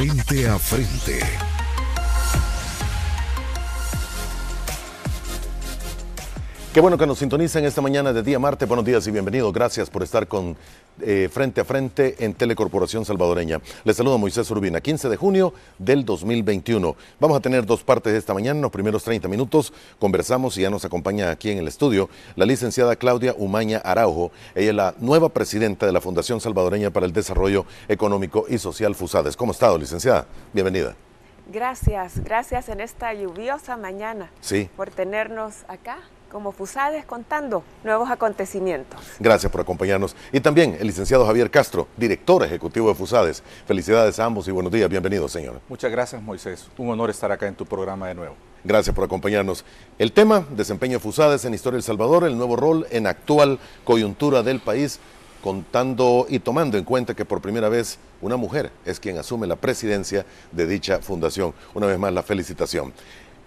Frente a frente. Qué bueno que nos sintonizan esta mañana de día martes. Buenos días y bienvenidos. Gracias por estar con eh, Frente a Frente en Telecorporación Salvadoreña. Les saludo Moisés Urbina, 15 de junio del 2021. Vamos a tener dos partes de esta mañana. los primeros 30 minutos conversamos y ya nos acompaña aquí en el estudio la licenciada Claudia Umaña Araujo. Ella es la nueva presidenta de la Fundación Salvadoreña para el Desarrollo Económico y Social FUSADES. ¿Cómo está, estado, licenciada? Bienvenida. Gracias, gracias en esta lluviosa mañana sí. por tenernos acá como Fusades contando nuevos acontecimientos. Gracias por acompañarnos. Y también el licenciado Javier Castro, director ejecutivo de Fusades. Felicidades a ambos y buenos días. Bienvenido, señor. Muchas gracias, Moisés. Un honor estar acá en tu programa de nuevo. Gracias por acompañarnos. El tema, desempeño de Fusades en Historia del Salvador, el nuevo rol en actual coyuntura del país, contando y tomando en cuenta que por primera vez una mujer es quien asume la presidencia de dicha fundación. Una vez más, la felicitación.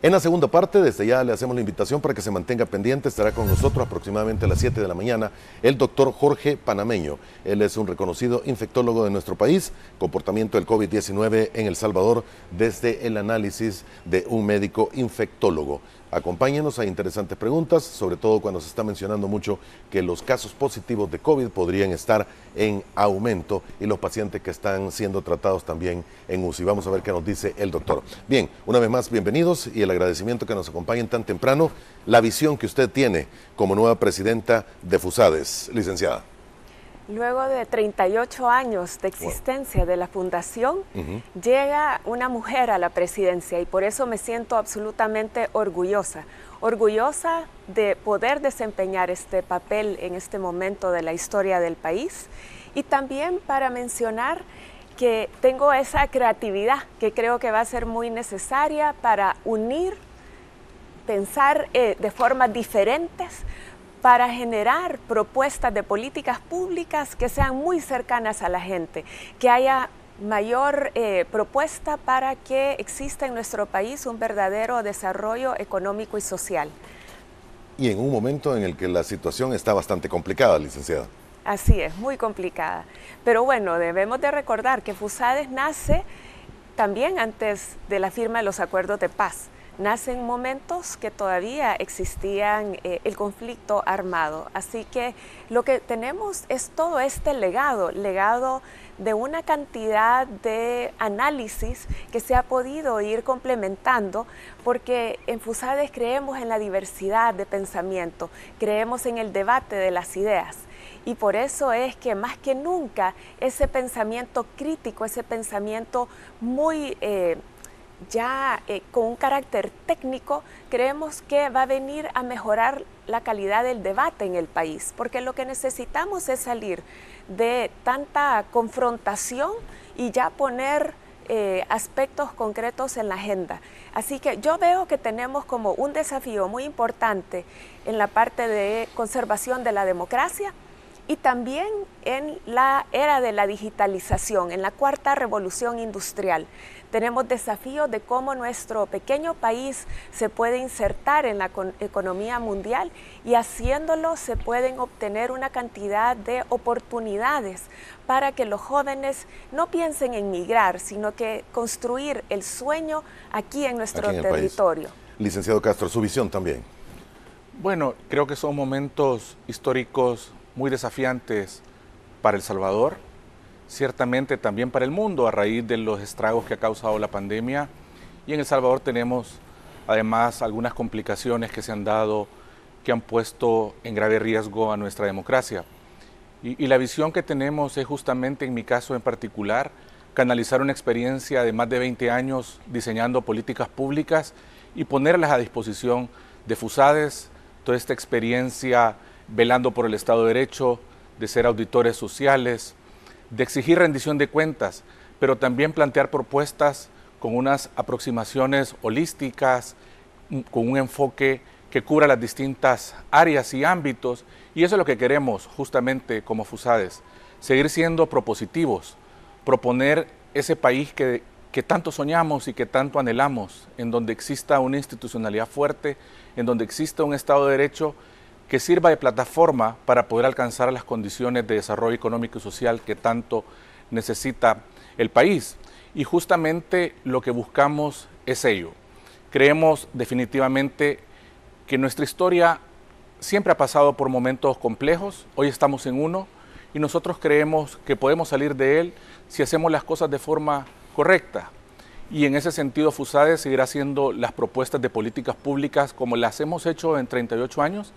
En la segunda parte, desde ya le hacemos la invitación para que se mantenga pendiente. Estará con nosotros aproximadamente a las 7 de la mañana el doctor Jorge Panameño. Él es un reconocido infectólogo de nuestro país. Comportamiento del COVID-19 en El Salvador desde el análisis de un médico infectólogo. Acompáñenos a interesantes preguntas, sobre todo cuando se está mencionando mucho que los casos positivos de COVID podrían estar en aumento y los pacientes que están siendo tratados también en UCI. Vamos a ver qué nos dice el doctor. Bien, una vez más, bienvenidos y el agradecimiento que nos acompañen tan temprano. La visión que usted tiene como nueva presidenta de FUSADES, licenciada. Luego de 38 años de existencia de la fundación, llega una mujer a la presidencia y por eso me siento absolutamente orgullosa, orgullosa de poder desempeñar este papel en este momento de la historia del país y también para mencionar que tengo esa creatividad que creo que va a ser muy necesaria para unir, pensar eh, de formas diferentes para generar propuestas de políticas públicas que sean muy cercanas a la gente, que haya mayor eh, propuesta para que exista en nuestro país un verdadero desarrollo económico y social. Y en un momento en el que la situación está bastante complicada, licenciada. Así es, muy complicada. Pero bueno, debemos de recordar que FUSADES nace también antes de la firma de los acuerdos de paz nacen momentos que todavía existían eh, el conflicto armado. Así que lo que tenemos es todo este legado, legado de una cantidad de análisis que se ha podido ir complementando porque en FUSADES creemos en la diversidad de pensamiento, creemos en el debate de las ideas. Y por eso es que más que nunca ese pensamiento crítico, ese pensamiento muy... Eh, ya eh, con un carácter técnico, creemos que va a venir a mejorar la calidad del debate en el país, porque lo que necesitamos es salir de tanta confrontación y ya poner eh, aspectos concretos en la agenda. Así que yo veo que tenemos como un desafío muy importante en la parte de conservación de la democracia y también en la era de la digitalización, en la cuarta revolución industrial tenemos desafíos de cómo nuestro pequeño país se puede insertar en la economía mundial y haciéndolo se pueden obtener una cantidad de oportunidades para que los jóvenes no piensen en migrar, sino que construir el sueño aquí en nuestro territorio. Licenciado Castro, su visión también. Bueno, creo que son momentos históricos muy desafiantes para El Salvador, ciertamente también para el mundo a raíz de los estragos que ha causado la pandemia. Y en El Salvador tenemos además algunas complicaciones que se han dado que han puesto en grave riesgo a nuestra democracia. Y, la visión que tenemos es justamente, en mi caso en particular, canalizar una experiencia de más de 20 años diseñando políticas públicas y ponerlas a disposición de FUSADES, toda esta experiencia velando por el Estado de Derecho, de ser auditores sociales, de exigir rendición de cuentas, pero también plantear propuestas con unas aproximaciones holísticas, mm, con un enfoque que cubra las distintas áreas y ámbitos, y eso es lo que queremos justamente como FUSADES, seguir siendo propositivos, proponer ese país que, que tanto soñamos y que tanto anhelamos, en donde exista una institucionalidad fuerte, en donde exista un Estado de Derecho que sirva de plataforma para poder alcanzar las condiciones de desarrollo económico y social que tanto necesita el país. Y justamente lo que buscamos es ello. Creemos definitivamente que nuestra historia siempre ha pasado por momentos complejos, hoy estamos en uno y nosotros creemos que podemos salir de él si hacemos las cosas de forma correcta. Y en ese sentido, FUSADE seguirá haciendo las propuestas de políticas públicas como las hemos hecho en 38 años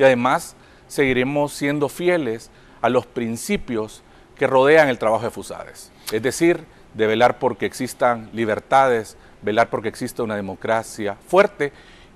y además seguiremos siendo fieles a los principios que rodean el trabajo de FUSADES, es decir, de velar porque existan libertades, velar porque exista una democracia fuerte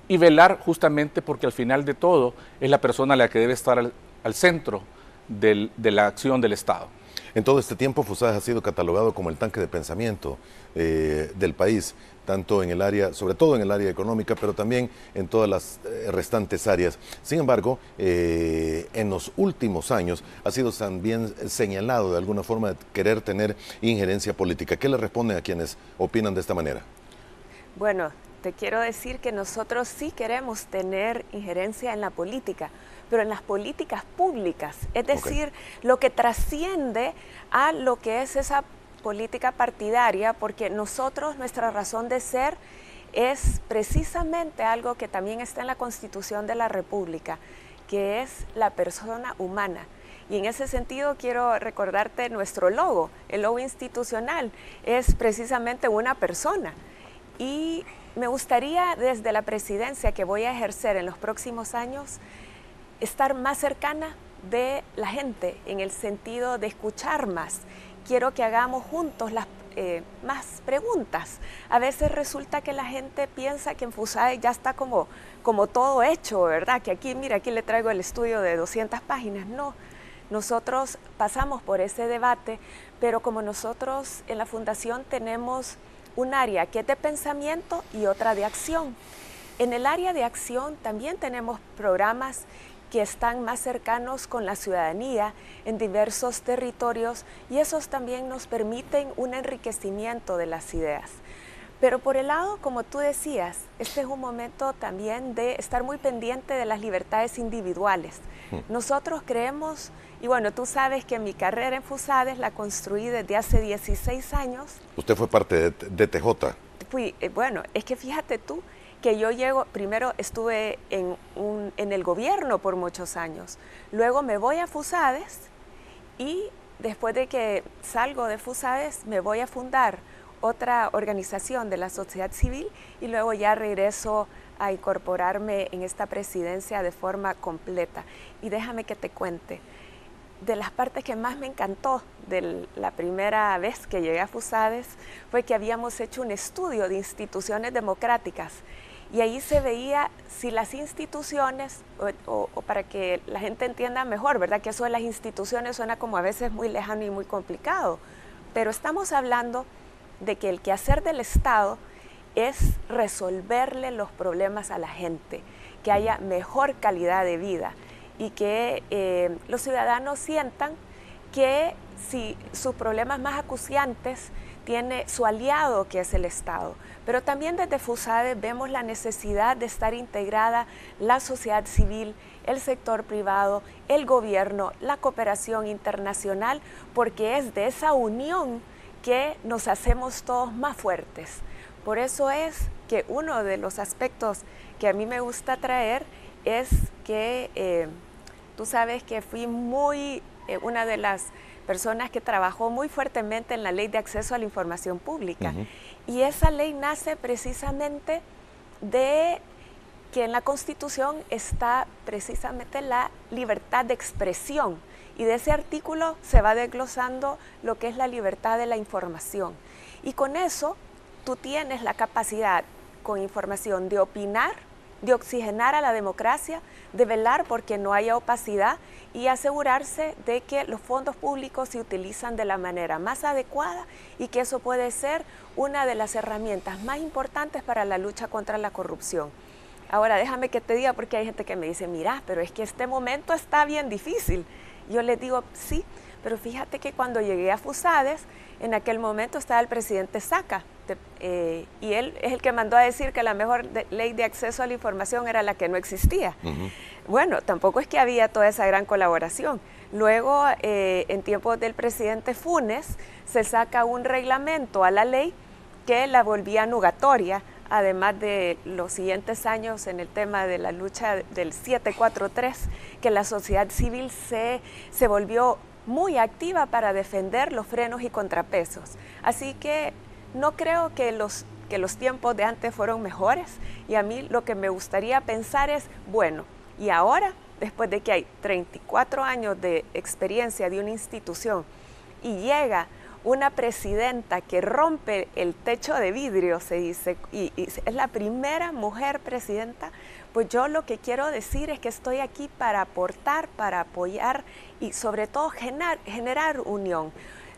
y velar justamente porque al final de todo es la persona la que debe estar al, centro de la acción del Estado. En todo este tiempo, FUSADES ha sido catalogado como el tanque de pensamiento eh, del país tanto en el área, sobre todo en el área económica, pero también en todas las eh, restantes áreas. Sin embargo, eh, en los últimos años ha sido también señalado de alguna forma de querer tener injerencia política. ¿Qué le responde a quienes opinan de esta manera? Bueno, te quiero decir que nosotros sí queremos tener injerencia en la política, pero en las políticas públicas, es decir, lo que trasciende a lo que es esa política partidaria porque nosotros, nuestra razón de ser es precisamente algo que también está en la Constitución de la República, que es la persona humana. Y en ese sentido quiero recordarte nuestro logo, el logo institucional, es precisamente una persona. Y me gustaría desde la presidencia que voy a ejercer en los próximos años estar más cercana de la gente en el sentido de escuchar más, quiero que hagamos juntos las eh, más preguntas. A veces resulta que la gente piensa que en FUSAE ya está como, como todo hecho, ¿verdad? Que aquí, mira, aquí le traigo el estudio de 200 páginas. No, nosotros pasamos por ese debate, pero como nosotros en la Fundación tenemos un área que es de pensamiento y otra de acción. En el área de acción también tenemos programas que están más cercanos con la ciudadanía en diversos territorios y esos también nos permiten un enriquecimiento de las ideas. Pero por el lado, como tú decías, este es un momento también de estar muy pendiente de las libertades individuales. Mm. Nosotros creemos, y bueno, tú sabes que mi carrera en FUSADES la construí desde hace 16 años. Usted fue parte de, TJ. Fui, eh, bueno, es que fíjate tú, que yo llego, primero estuve en, el gobierno por muchos años, luego me voy a FUSADES y después de que salgo de FUSADES me voy a fundar otra organización de la sociedad civil y luego ya regreso a incorporarme en esta presidencia de forma completa. Y déjame que te cuente, de las partes que más me encantó de la primera vez que llegué a FUSADES fue que habíamos hecho un estudio de instituciones democráticas y ahí se veía si las instituciones, o, para que la gente entienda mejor, ¿verdad? Que eso de las instituciones suena como a veces muy lejano y muy complicado, pero estamos hablando de que el quehacer del Estado es resolverle los problemas a la gente, que haya mejor calidad de vida y que eh, los ciudadanos sientan que si sus problemas más acuciantes tiene su aliado que es el Estado. Pero también desde FUSADE vemos la necesidad de estar integrada la sociedad civil, el sector privado, el gobierno, la cooperación internacional, porque es de esa unión que nos hacemos todos más fuertes. Por eso es que uno de los aspectos que a mí me gusta traer es que eh, tú sabes que fui muy, eh, una de las personas que trabajó muy fuertemente en la ley de acceso a la información pública. Y esa ley nace precisamente de que en la Constitución está precisamente la libertad de expresión. Y de ese artículo se va desglosando lo que es la libertad de la información. Y con eso tú tienes la capacidad, con información, de opinar de oxigenar a la democracia, de velar porque no haya opacidad y asegurarse de que los fondos públicos se utilizan de la manera más adecuada y que eso puede ser una de las herramientas más importantes para la lucha contra la corrupción. Ahora déjame que te diga porque hay gente que me dice, mira, pero es que este momento está bien difícil. Yo les digo, sí, pero fíjate que cuando llegué a Fusades, en aquel momento estaba el presidente Saca, eh, y él es el que mandó a decir que la mejor ley de acceso a la información era la que no existía. Bueno, tampoco es que había toda esa gran colaboración. Luego, eh, en tiempos del presidente Funes, se saca un reglamento a la ley que la volvía nugatoria, además de los siguientes años en el tema de la lucha del 743, que la sociedad civil se, se volvió muy activa para defender los frenos y contrapesos. Así que no creo que los, que los tiempos de antes fueron mejores y a mí lo que me gustaría pensar es, bueno, y ahora, después de que hay 34 años de experiencia de una institución y llega una presidenta que rompe el techo de vidrio, se dice, y, y es la primera mujer presidenta, pues yo lo que quiero decir es que estoy aquí para aportar, para apoyar y sobre todo generar, unión,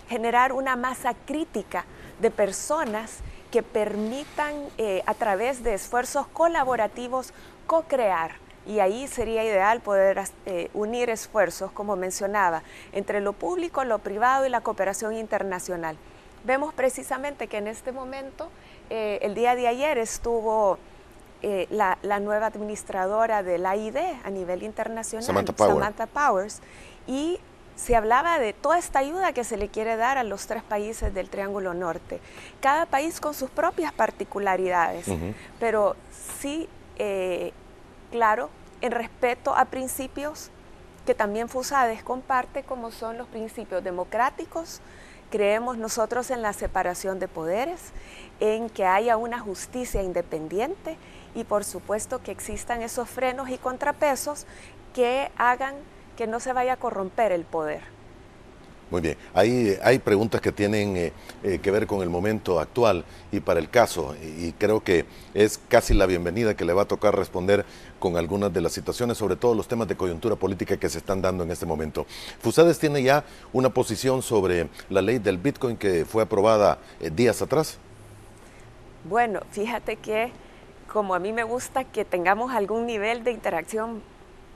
generar una masa crítica de personas que permitan eh, a través de esfuerzos colaborativos co-crear y ahí sería ideal poder eh, unir esfuerzos, como mencionaba, entre lo público, lo privado y la cooperación internacional. Vemos precisamente que en este momento, eh, el día de ayer estuvo eh, la, nueva administradora de la AID a nivel internacional, Samantha, Powers, y se hablaba de toda esta ayuda que se le quiere dar a los tres países del Triángulo Norte, cada país con sus propias particularidades, pero sí, eh, claro, en respeto a principios que también FUSADES comparte, como son los principios democráticos, creemos nosotros en la separación de poderes, en que haya una justicia independiente y por supuesto que existan esos frenos y contrapesos que hagan que no se vaya a corromper el poder. Muy bien, hay, hay preguntas que tienen eh, eh, que ver con el momento actual y para el caso, y, creo que es casi la bienvenida que le va a tocar responder con algunas de las situaciones, sobre todo los temas de coyuntura política que se están dando en este momento. Fusades tiene ya una posición sobre la ley del Bitcoin que fue aprobada eh, días atrás. Bueno, fíjate que como a mí me gusta que tengamos algún nivel de interacción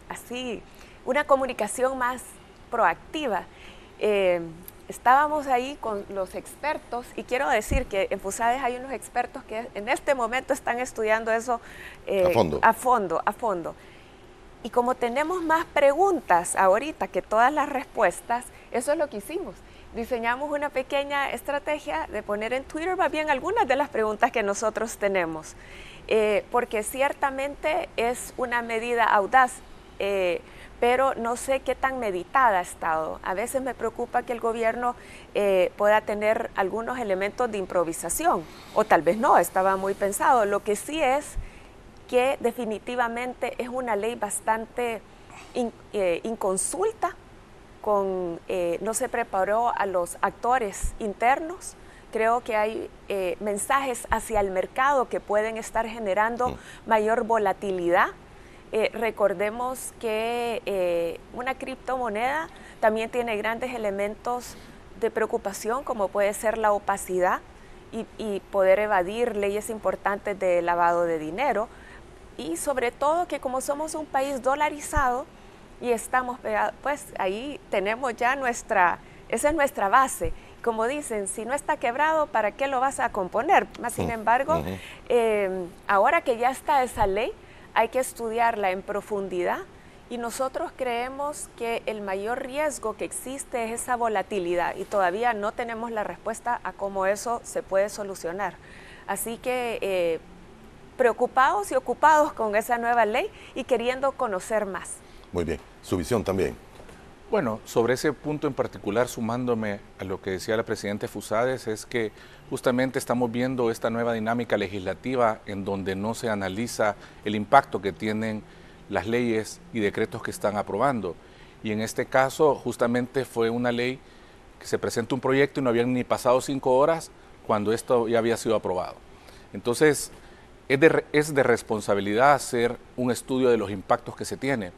así, una comunicación más proactiva. Eh, estábamos ahí con los expertos y quiero decir que en FUSADES hay unos expertos que en este momento están estudiando eso eh, a, fondo. a fondo, a fondo. Y como tenemos más preguntas ahorita que todas las respuestas, eso es lo que hicimos. Diseñamos una pequeña estrategia de poner en Twitter más bien algunas de las preguntas que nosotros tenemos. Eh, porque ciertamente es una medida audaz, eh, pero no sé qué tan meditada ha estado. A veces me preocupa que el gobierno eh, pueda tener algunos elementos de improvisación, o tal vez no, estaba muy pensado. Lo que sí es que definitivamente es una ley bastante inconsulta, con, no se preparó a los actores internos creo que hay eh, mensajes hacia el mercado que pueden estar generando mm. mayor volatilidad. Eh, recordemos que eh, una criptomoneda también tiene grandes elementos de preocupación, como puede ser la opacidad y, poder evadir leyes importantes de lavado de dinero. Y sobre todo que como somos un país dolarizado y estamos pegados, pues ahí tenemos ya nuestra, esa es nuestra base como dicen, si no está quebrado, ¿para qué lo vas a componer? Más sin mm, embargo, em, ahora que ya está esa ley, hay que estudiarla en profundidad y nosotros creemos que el mayor riesgo que existe es esa volatilidad y todavía no tenemos la respuesta a cómo eso se puede solucionar. Así que eh, preocupados y ocupados con esa nueva ley y queriendo conocer más. Muy bien, su visión también. Bueno, sobre ese punto en particular, sumándome a lo que decía la presidenta Fusades, es que justamente estamos viendo esta nueva dinámica legislativa en donde no se analiza el impacto que tienen las leyes y decretos que están aprobando. Y en este caso, justamente fue una ley que se presentó un proyecto y no habían ni pasado cinco horas cuando esto ya había sido aprobado. Entonces, es de, es de responsabilidad hacer un estudio de los impactos que se tiene.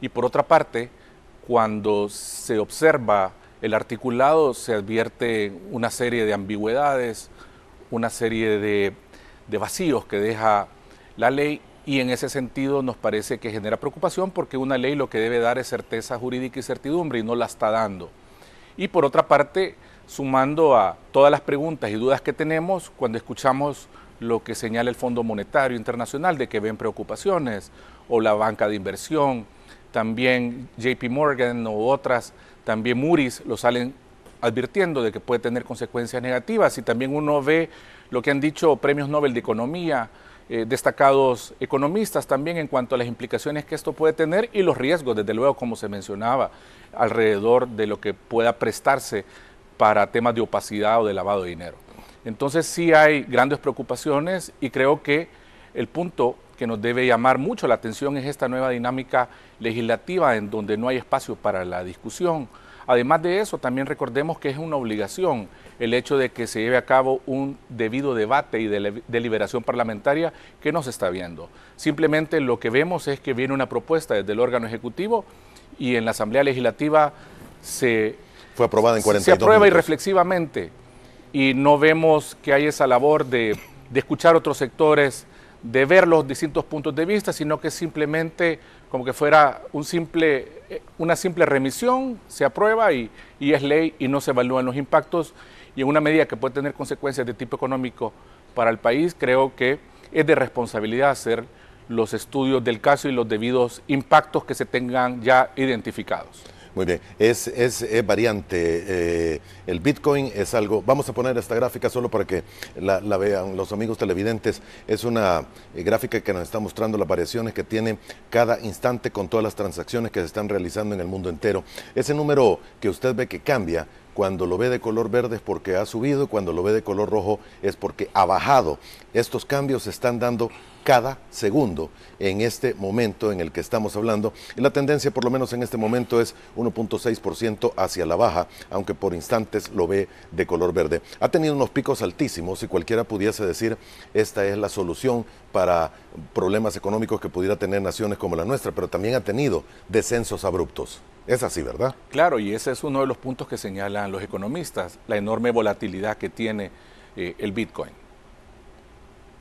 Y por otra parte, cuando se observa el articulado se advierte una serie de ambigüedades, una serie de, vacíos que deja la ley y en ese sentido nos parece que genera preocupación porque una ley lo que debe dar es certeza jurídica y certidumbre y no la está dando. Y por otra parte, sumando a todas las preguntas y dudas que tenemos cuando escuchamos lo que señala el Fondo Monetario Internacional de que ven preocupaciones o la banca de inversión, también JP Morgan o otras, también Moody's, lo salen advirtiendo de que puede tener consecuencias negativas. Y también uno ve lo que han dicho premios Nobel de Economía, eh, destacados economistas también en cuanto a las implicaciones que esto puede tener y los riesgos, desde luego, como se mencionaba, alrededor de lo que pueda prestarse para temas de opacidad o de lavado de dinero. Entonces sí hay grandes preocupaciones y creo que el punto que nos debe llamar mucho la atención es esta nueva dinámica legislativa en donde no hay espacio para la discusión. Además de eso, también recordemos que es una obligación el hecho de que se lleve a cabo un debido debate y deliberación parlamentaria que no se está viendo. Simplemente lo que vemos es que viene una propuesta desde el órgano ejecutivo y en la Asamblea Legislativa se... Fue aprobada en aprueba irreflexivamente y no vemos que hay esa labor de, de escuchar otros sectores, de ver los distintos puntos de vista, sino que simplemente como que fuera un simple, eh, una simple remisión, se aprueba y, y es ley y no se evalúan los impactos y en una medida que puede tener consecuencias de tipo económico para el país, creo que es de responsabilidad hacer los estudios del caso y los debidos impactos que se tengan ya identificados. Muy bien, es, es, variante. Eh, el Bitcoin es algo, vamos a poner esta gráfica solo para que la, vean los amigos televidentes. Es una eh, gráfica que nos está mostrando las variaciones que tiene cada instante con todas las transacciones que se están realizando en el mundo entero. Ese número que usted ve que cambia cuando lo ve de color verde es porque ha subido, cuando lo ve de color rojo es porque ha bajado. Estos cambios se están dando cada segundo en este momento en el que estamos hablando. Y la tendencia, por lo menos en este momento, es 1.6% hacia la baja, aunque por instantes lo ve de color verde. Ha tenido unos picos altísimos y cualquiera pudiese decir, esta es la solución para problemas económicos que pudiera tener naciones como la nuestra, pero también ha tenido descensos abruptos. Es así, ¿verdad? Claro, y ese es uno de los puntos que señalan los economistas, la enorme volatilidad que tiene eh, el Bitcoin.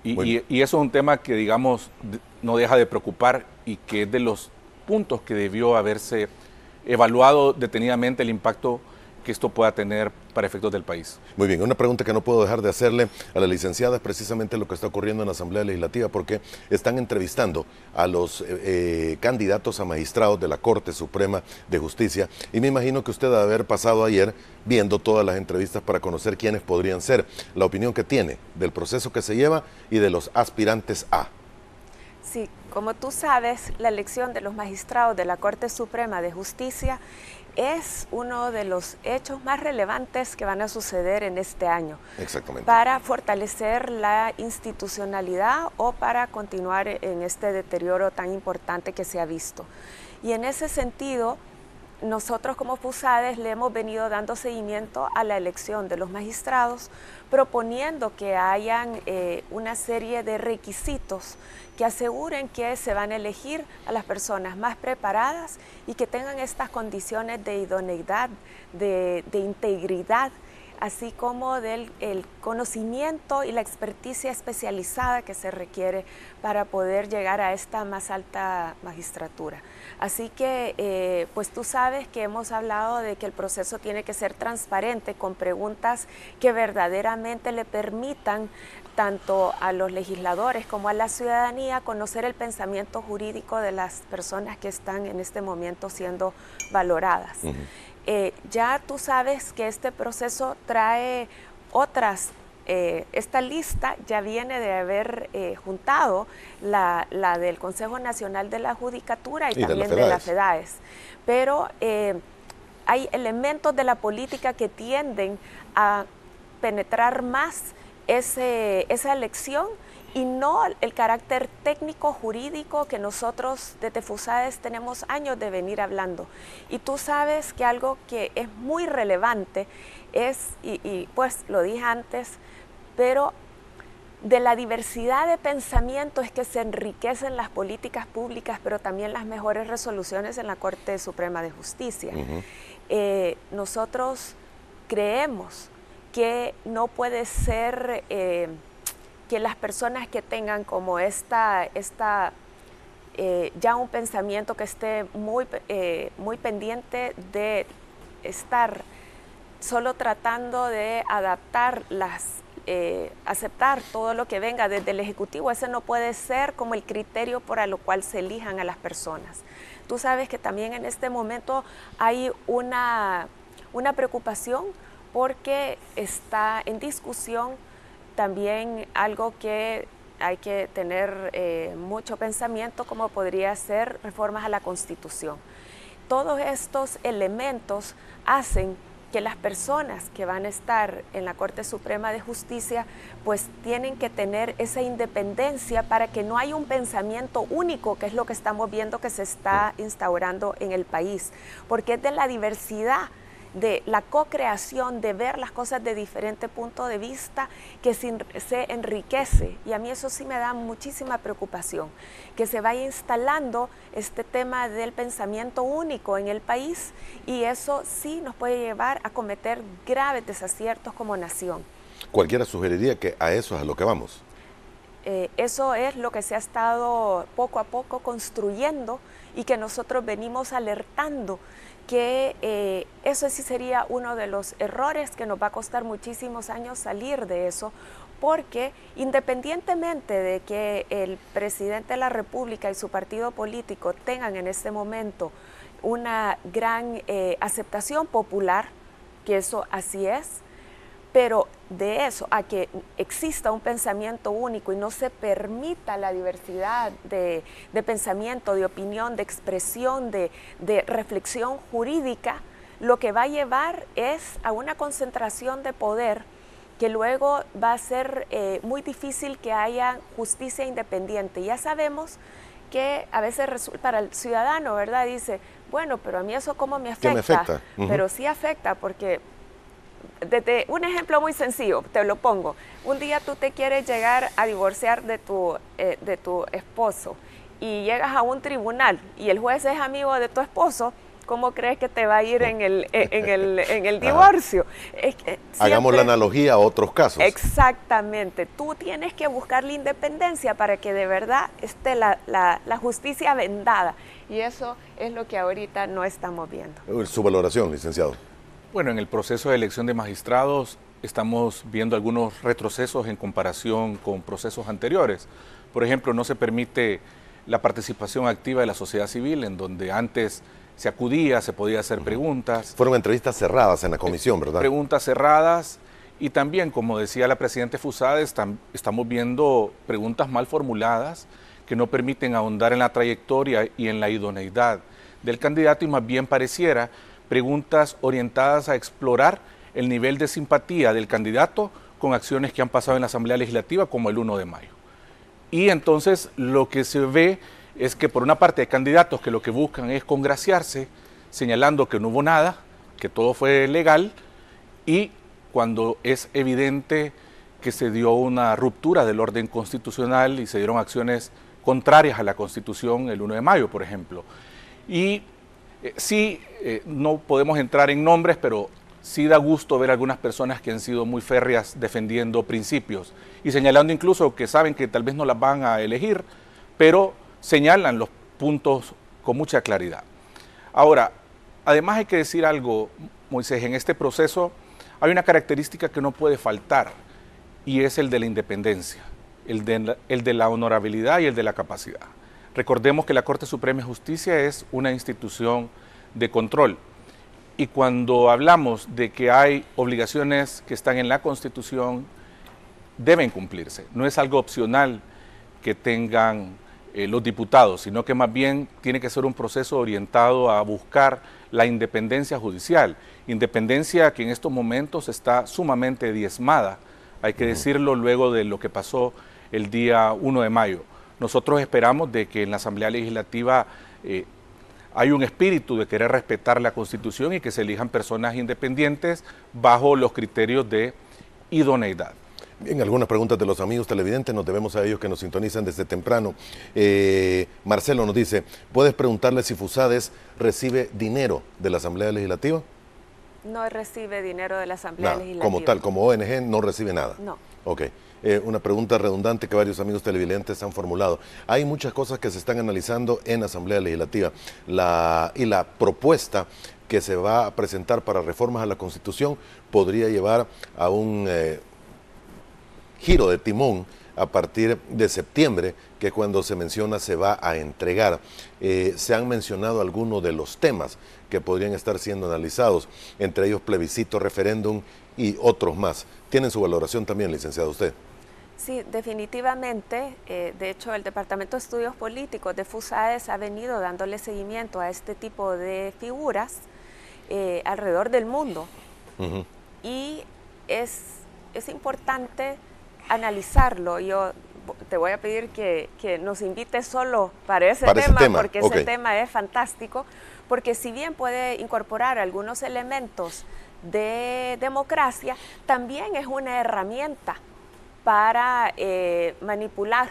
y, eso es un tema que, digamos, no deja de preocupar y que es de los puntos que debió haberse evaluado detenidamente el impacto que esto pueda tener para efectos del país. Muy bien, una pregunta que no puedo dejar de hacerle a la licenciada es precisamente lo que está ocurriendo en la Asamblea Legislativa, porque están entrevistando a los eh, eh, candidatos a magistrados de la Corte Suprema de Justicia, y me imagino que usted ha haber pasado ayer viendo todas las entrevistas para conocer quiénes podrían ser, la opinión que tiene del proceso que se lleva y de los aspirantes a. Sí, como tú sabes, la elección de los magistrados de la Corte Suprema de Justicia es uno de los hechos más relevantes que van a suceder en este año. Exactamente. Para fortalecer la institucionalidad o para continuar en este deterioro tan importante que se ha visto. Y en ese sentido, nosotros como FUSADES le hemos venido dando seguimiento a la elección de los magistrados, proponiendo que hayan eh, una serie de requisitos que aseguren que se van a elegir a las personas más preparadas y que tengan estas condiciones de idoneidad, de, integridad, así como del conocimiento y la experticia especializada que se requiere para poder llegar a esta más alta magistratura. Así que, eh, pues tú sabes que hemos hablado de que el proceso tiene que ser transparente con preguntas que verdaderamente le permitan tanto a los legisladores como a la ciudadanía conocer el pensamiento jurídico de las personas que están en este momento siendo valoradas. Eh, ya tú sabes que este proceso trae otras eh, esta lista ya viene de haber eh, juntado la, del Consejo Nacional de la Judicatura y, también de, las edades. Pero hay elementos de la política que tienden a penetrar más esa elección y no el carácter técnico jurídico que nosotros de Tefusades tenemos años de venir hablando. Y tú sabes que algo que es muy relevante es, y, pues lo dije antes, pero de la diversidad de pensamiento es que se enriquecen las políticas públicas, pero también las mejores resoluciones en la Corte Suprema de Justicia. Eh, nosotros creemos que no puede ser eh, que las personas que tengan como esta, eh, ya un pensamiento que esté eh, muy, pendiente de estar solo tratando de adaptar las, aceptar todo lo que venga desde el Ejecutivo, ese no puede ser como el criterio por lo cual se elijan a las personas. Tú sabes que también en este momento hay una preocupación porque está en discusión también algo que hay que tener eh, mucho pensamiento como podría ser reformas a la Constitución. Todos estos elementos hacen que las personas que van a estar en la Corte Suprema de Justicia pues tienen que tener esa independencia para que no haya un pensamiento único, que es lo que estamos viendo que se está instaurando en el país, porque es de la diversidad de la co-creación, de ver las cosas de diferente punto de vista, que se enriquece. Y a mí eso sí me da muchísima preocupación, que se vaya instalando este tema del pensamiento único en el país y eso sí nos puede llevar a cometer graves desaciertos como nación. Cualquiera sugeriría que a eso es a lo que vamos. Eh, eso es lo que se ha estado poco a poco construyendo y que nosotros venimos alertando que eh, eso sí sería uno de los errores que nos va a costar muchísimos años salir de eso, porque independientemente de que el presidente de la República y su partido político tengan en este momento una gran eh, aceptación popular, que eso así es, pero de eso, a que exista un pensamiento único y no se permita la diversidad de, pensamiento, de opinión, de expresión, de, reflexión jurídica, lo que va a llevar es a una concentración de poder que luego va a ser eh, muy difícil que haya justicia independiente. Ya sabemos que a veces resulta para el ciudadano, ¿verdad? Dice, bueno, pero a mí eso cómo me afecta. Me afecta? Pero sí afecta porque desde un ejemplo muy sencillo, te lo pongo. Un día tú te quieres llegar a divorciar de tu, eh, de tu esposo y llegas a un tribunal y el juez es amigo de tu esposo, ¿cómo crees que te va a ir en el, eh, en el, divorcio? Hagamos la analogía a otros casos. Exactamente. Tú tienes que buscar la independencia para que de verdad esté la justicia vendada. Y eso es lo que ahorita no estamos viendo. Su valoración, licenciado. Bueno, en el proceso de elección de magistrados estamos viendo algunos retrocesos en comparación con procesos anteriores. Por ejemplo, no se permite la participación activa de la sociedad civil, en donde antes se acudía, se podía hacer preguntas. Fueron entrevistas cerradas en la eh, comisión, ¿verdad? Preguntas cerradas y también, como decía la presidenta Fusada, estamos viendo preguntas mal formuladas que no permiten ahondar en la trayectoria y en la idoneidad del candidato y más bien pareciera preguntas orientadas a explorar el nivel de simpatía del candidato con acciones que han pasado en la Asamblea Legislativa como el 1 de mayo. Y entonces lo que se ve es que por una parte hay candidatos que lo que buscan es congraciarse, señalando que no hubo nada, que todo fue legal, y cuando es evidente que se dio una ruptura del orden constitucional y se dieron acciones contrarias a la Constitución el 1 de mayo, por ejemplo. Y eh, sí, eh, no podemos entrar en nombres, pero sí da gusto ver algunas personas que han sido muy férreas defendiendo principios y señalando incluso que saben que tal vez no las van a elegir, pero señalan los puntos con mucha claridad. Ahora, además hay que decir algo, Moisés, en este proceso hay una característica que no puede faltar y es el de la independencia, el de la honorabilidad y el de la capacidad. Recordemos que la Corte Suprema de Justicia es una institución de control y cuando hablamos de que hay obligaciones que están en la Constitución, deben cumplirse. No es algo opcional que tengan eh, los diputados, sino que más bien tiene que ser un proceso orientado a buscar la independencia judicial, independencia que en estos momentos está sumamente diezmada, hay que decirlo luego de lo que pasó el día 1 de mayo. Nosotros esperamos de que en la Asamblea Legislativa eh, hay un espíritu de querer respetar la Constitución y que se elijan personas independientes bajo los criterios de idoneidad. Bien, algunas preguntas de los amigos televidentes, nos debemos a ellos que nos sintonizan desde temprano. Eh, Marcelo nos dice, ¿puedes preguntarle si Fusades recibe dinero de la Asamblea Legislativa? No recibe dinero de la Asamblea Legislativa. Como tal, como ONG no recibe nada. No. Ok. Eh, una pregunta redundante que varios amigos televidentes han formulado. Hay muchas cosas que se están analizando en Asamblea Legislativa la, y la propuesta que se va a presentar para reformas a la Constitución podría llevar a un eh, giro de timón a partir de septiembre, que cuando se menciona se va a entregar. Eh, se han mencionado algunos de los temas que podrían estar siendo analizados, entre ellos plebiscito, referéndum y otros más. ¿Tienen su valoración también, licenciado usted? Sí, definitivamente. Eh, de hecho, el Departamento de Estudios Políticos de FUSAES ha venido dándole seguimiento a este tipo de figuras eh, alrededor del mundo. Y es, importante analizarlo. Yo te voy a pedir que, nos invites solo para ese, tema, porque ese tema es fantástico, porque si bien puede incorporar algunos elementos de democracia, también es una herramienta para eh, manipular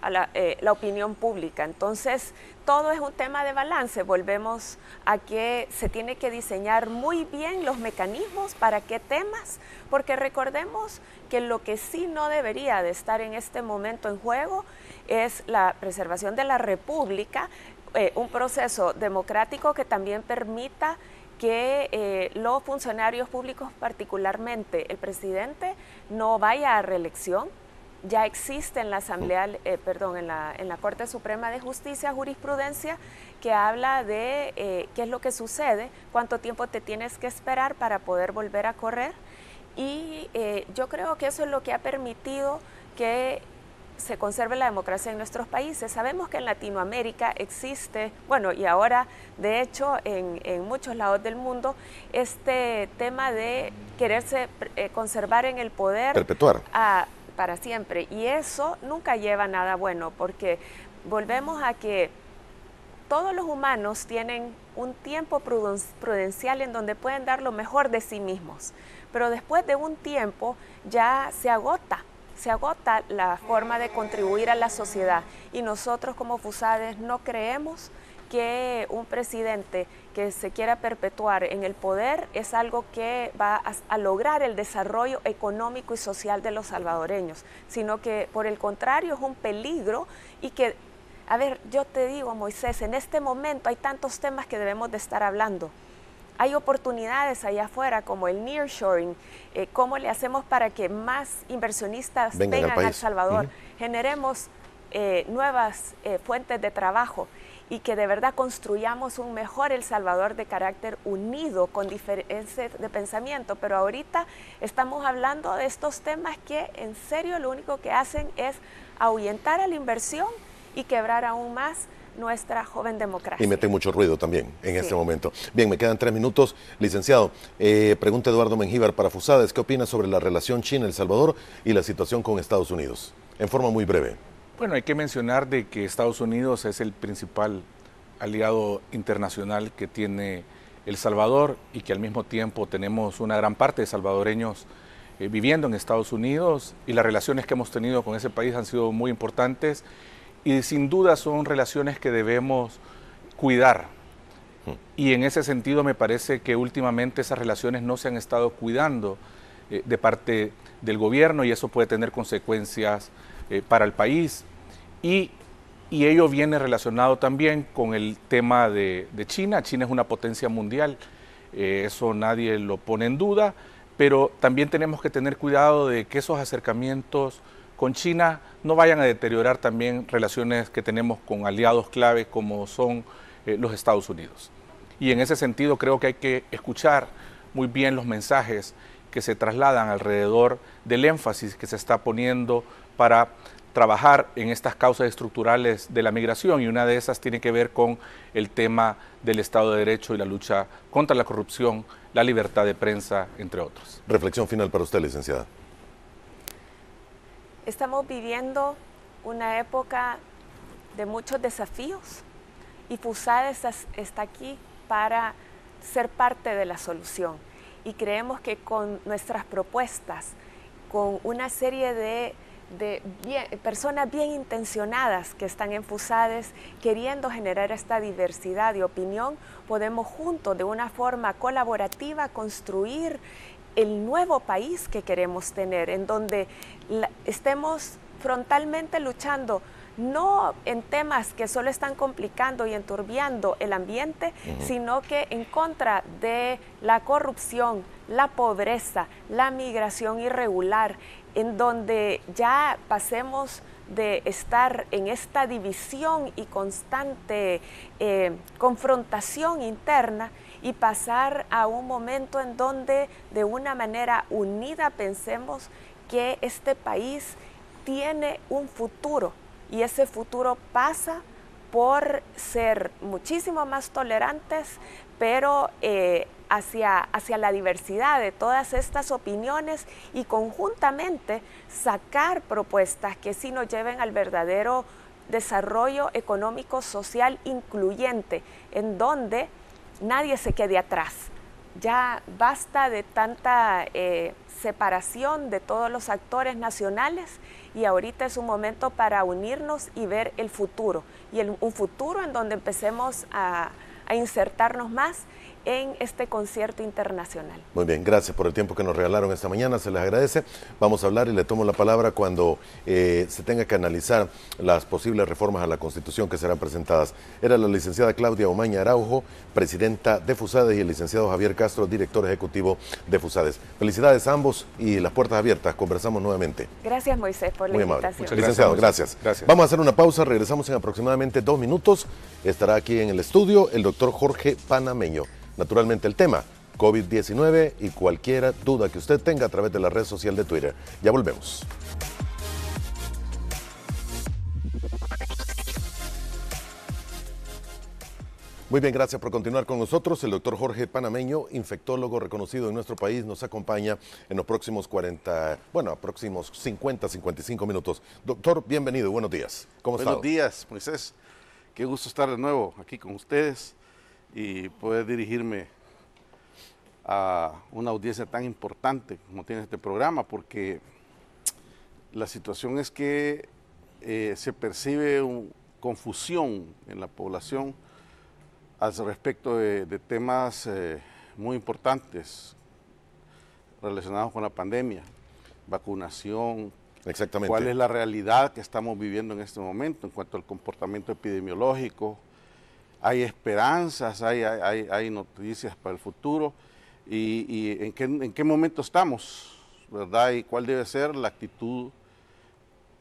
a eh, la, opinión pública. Entonces, todo es un tema de balance. Volvemos a que se tiene que diseñar muy bien los mecanismos para qué temas, porque recordemos que lo que sí no debería de estar en este momento en juego es la preservación de la República, eh, un proceso democrático que también permita que eh, los funcionarios públicos, particularmente el presidente, no vaya a reelección. Ya existe en la Asamblea, eh, perdón, en la, Corte Suprema de Justicia jurisprudencia que habla de eh, qué es lo que sucede, cuánto tiempo te tienes que esperar para poder volver a correr. Y yo creo que eso es lo que ha permitido que se conserve la democracia en nuestros países. Sabemos que en Latinoamérica existe, bueno, y ahora de hecho en, muchos lados del mundo, este tema de quererse eh, conservar en el poder. Perpetuar. para siempre. Y eso nunca lleva a nada bueno, porque volvemos a que todos los humanos tienen un tiempo prudencial en donde pueden dar lo mejor de sí mismos, pero después de un tiempo ya se agota se agota la forma de contribuir a la sociedad y nosotros como FUSADES no creemos que un presidente que se quiera perpetuar en el poder es algo que va a, lograr el desarrollo económico y social de los salvadoreños, sino que por el contrario es un peligro y que, a ver, yo te digo, Moisés, en este momento hay tantos temas que debemos de estar hablando hay oportunidades allá afuera como el nearshoring, eh, cómo le hacemos para que más inversionistas vengan, al, Salvador, generemos eh, nuevas eh, fuentes de trabajo y que de verdad construyamos un mejor El Salvador de carácter unido, con diferencias de pensamiento. Pero ahorita estamos hablando de estos temas que en serio lo único que hacen es ahuyentar a la inversión y quebrar aún más nuestra joven democracia. Y mete mucho ruido también en este momento. Bien, me quedan tres minutos. Licenciado, eh, pregunta Eduardo Mengíbar para Fusades, ¿qué opina sobre la relación China-El Salvador y la situación con Estados Unidos? En forma muy breve. Bueno, hay que mencionar de que Estados Unidos es el principal aliado internacional que tiene El Salvador y que al mismo tiempo tenemos una gran parte de salvadoreños eh, viviendo en Estados Unidos y las relaciones que hemos tenido con ese país han sido muy importantes y sin duda son relaciones que debemos cuidar. Y en ese sentido me parece que últimamente esas relaciones no se han estado cuidando eh, de parte del gobierno y eso puede tener consecuencias eh, para el país. Y, ello viene relacionado también con el tema de, China. China es una potencia mundial, eh, eso nadie lo pone en duda, pero también tenemos que tener cuidado de que esos acercamientos con China no vayan a deteriorar también relaciones que tenemos con aliados clave como son eh, los Estados Unidos. Y en ese sentido creo que hay que escuchar muy bien los mensajes que se trasladan alrededor del énfasis que se está poniendo para trabajar en estas causas estructurales de la migración y una de esas tiene que ver con el tema del Estado de Derecho y la lucha contra la corrupción, la libertad de prensa, entre otros. Reflexión final para usted, licenciada. Estamos viviendo una época de muchos desafíos y FUSADES está aquí para ser parte de la solución. Y creemos que con nuestras propuestas, con una serie de, personas bien intencionadas que están en FUSADES queriendo generar esta diversidad de opinión, podemos juntos, de una forma colaborativa, construir el nuevo país que queremos tener, en donde estemos frontalmente luchando no en temas que solo están complicando y enturbiando el ambiente, sino que en contra de la corrupción, la pobreza, la migración irregular, en donde ya pasemos de estar en esta división y constante eh, confrontación interna y pasar a un momento en donde de una manera unida pensemos que este país tiene un futuro y ese futuro pasa por ser muchísimo más tolerantes, pero eh, hacia, hacia la diversidad de todas estas opiniones y conjuntamente sacar propuestas que sí nos lleven al verdadero desarrollo económico social incluyente, en donde nadie se quede atrás. Ya basta de tanta eh, separación de todos los actores nacionales y ahorita es un momento para unirnos y ver el futuro. Y un futuro en donde empecemos a insertarnos más en este concierto internacional. Muy bien, gracias por el tiempo que nos regalaron esta mañana, se les agradece. Vamos a hablar y le tomo la palabra cuando eh, se tenga que analizar las posibles reformas a la Constitución que serán presentadas. Era la licenciada Claudia Omaña Araujo, presidenta de FUSADES, y el licenciado Javier Castro, director ejecutivo de FUSADES. Felicidades a ambos y las puertas abiertas. Conversamos nuevamente. Gracias, Moisés, por la Muy amable. Muchas licenciado, gracias. gracias. Vamos a hacer una pausa, regresamos en aproximadamente dos minutos. Estará aquí en el estudio el doctor Jorge Panameño naturalmente el tema, COVID-19 y cualquier duda que usted tenga a través de la red social de Twitter. Ya volvemos. Muy bien, gracias por continuar con nosotros. El doctor Jorge Panameño, infectólogo reconocido en nuestro país, nos acompaña en los próximos 40, bueno, próximos 50, 55 minutos. Doctor, bienvenido, buenos días. ¿Cómo está? Buenos días, Moisés. Pues qué gusto estar de nuevo aquí con ustedes y poder dirigirme a una audiencia tan importante como tiene este programa, porque la situación es que eh, se percibe confusión en la población al respecto de, temas eh, muy importantes relacionados con la pandemia, vacunación, Exactamente. cuál es la realidad que estamos viviendo en este momento en cuanto al comportamiento epidemiológico, hay esperanzas, hay, hay, noticias para el futuro y, en, qué, momento estamos, ¿verdad? Y cuál debe ser la actitud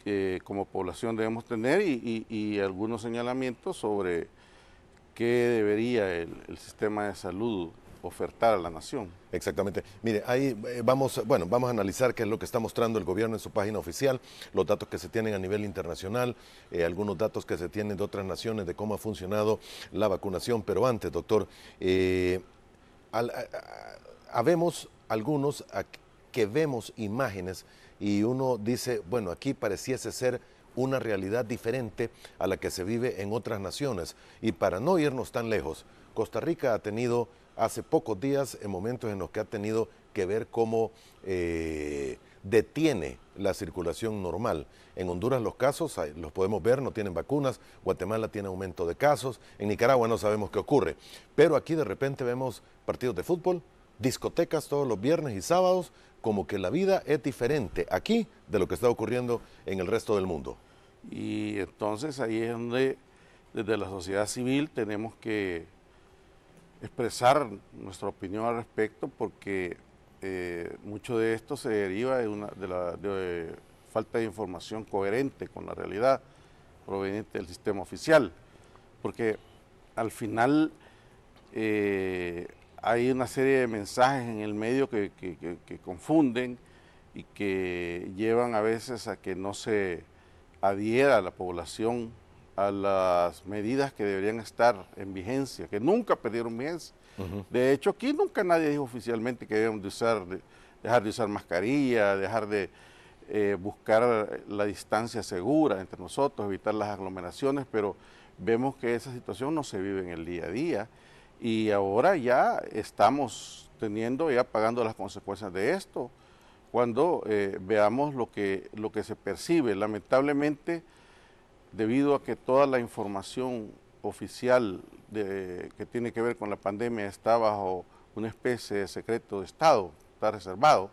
que como población debemos tener y, algunos señalamientos sobre qué debería el, el sistema de salud ofertar a la nación. Exactamente. Mire, ahí eh, vamos, bueno, vamos a analizar qué es lo que está mostrando el gobierno en su página oficial, los datos que se tienen a nivel internacional, eh, algunos datos que se tienen de otras naciones de cómo ha funcionado la vacunación. Pero antes, doctor, eh, habemos algunos que vemos imágenes y uno dice, bueno, aquí pareciese ser una realidad diferente a la que se vive en otras naciones. Y para no irnos tan lejos, Costa Rica ha tenido hace pocos días en momentos en los que ha tenido que ver cómo eh, detiene la circulación normal. En Honduras los casos, los podemos ver, no tienen vacunas, Guatemala tiene aumento de casos, en Nicaragua no sabemos qué ocurre, pero aquí de repente vemos partidos de fútbol, discotecas todos los viernes y sábados, como que la vida es diferente aquí de lo que está ocurriendo en el resto del mundo. Y entonces ahí es donde desde la sociedad civil tenemos que expresar nuestra opinión al respecto porque eh, mucho de esto se deriva de, una, de la falta de información coherente con la realidad proveniente del sistema oficial, porque al final eh, hay una serie de mensajes en el medio que, confunden y que llevan a veces a que no se adhiera a la población a las medidas que deberían estar en vigencia, que nunca perdieron vigencia. De hecho, aquí nunca nadie dijo oficialmente que debíamos usar, dejar de usar mascarilla, dejar de eh, buscar la distancia segura entre nosotros, evitar las aglomeraciones, pero vemos que esa situación no se vive en el día a día y ahora ya estamos teniendo, ya pagando las consecuencias de esto, cuando eh, veamos lo que, lo que se percibe. Lamentablemente, debido a que toda la información oficial que tiene que ver con la pandemia está bajo una especie de secreto de Estado, está reservado,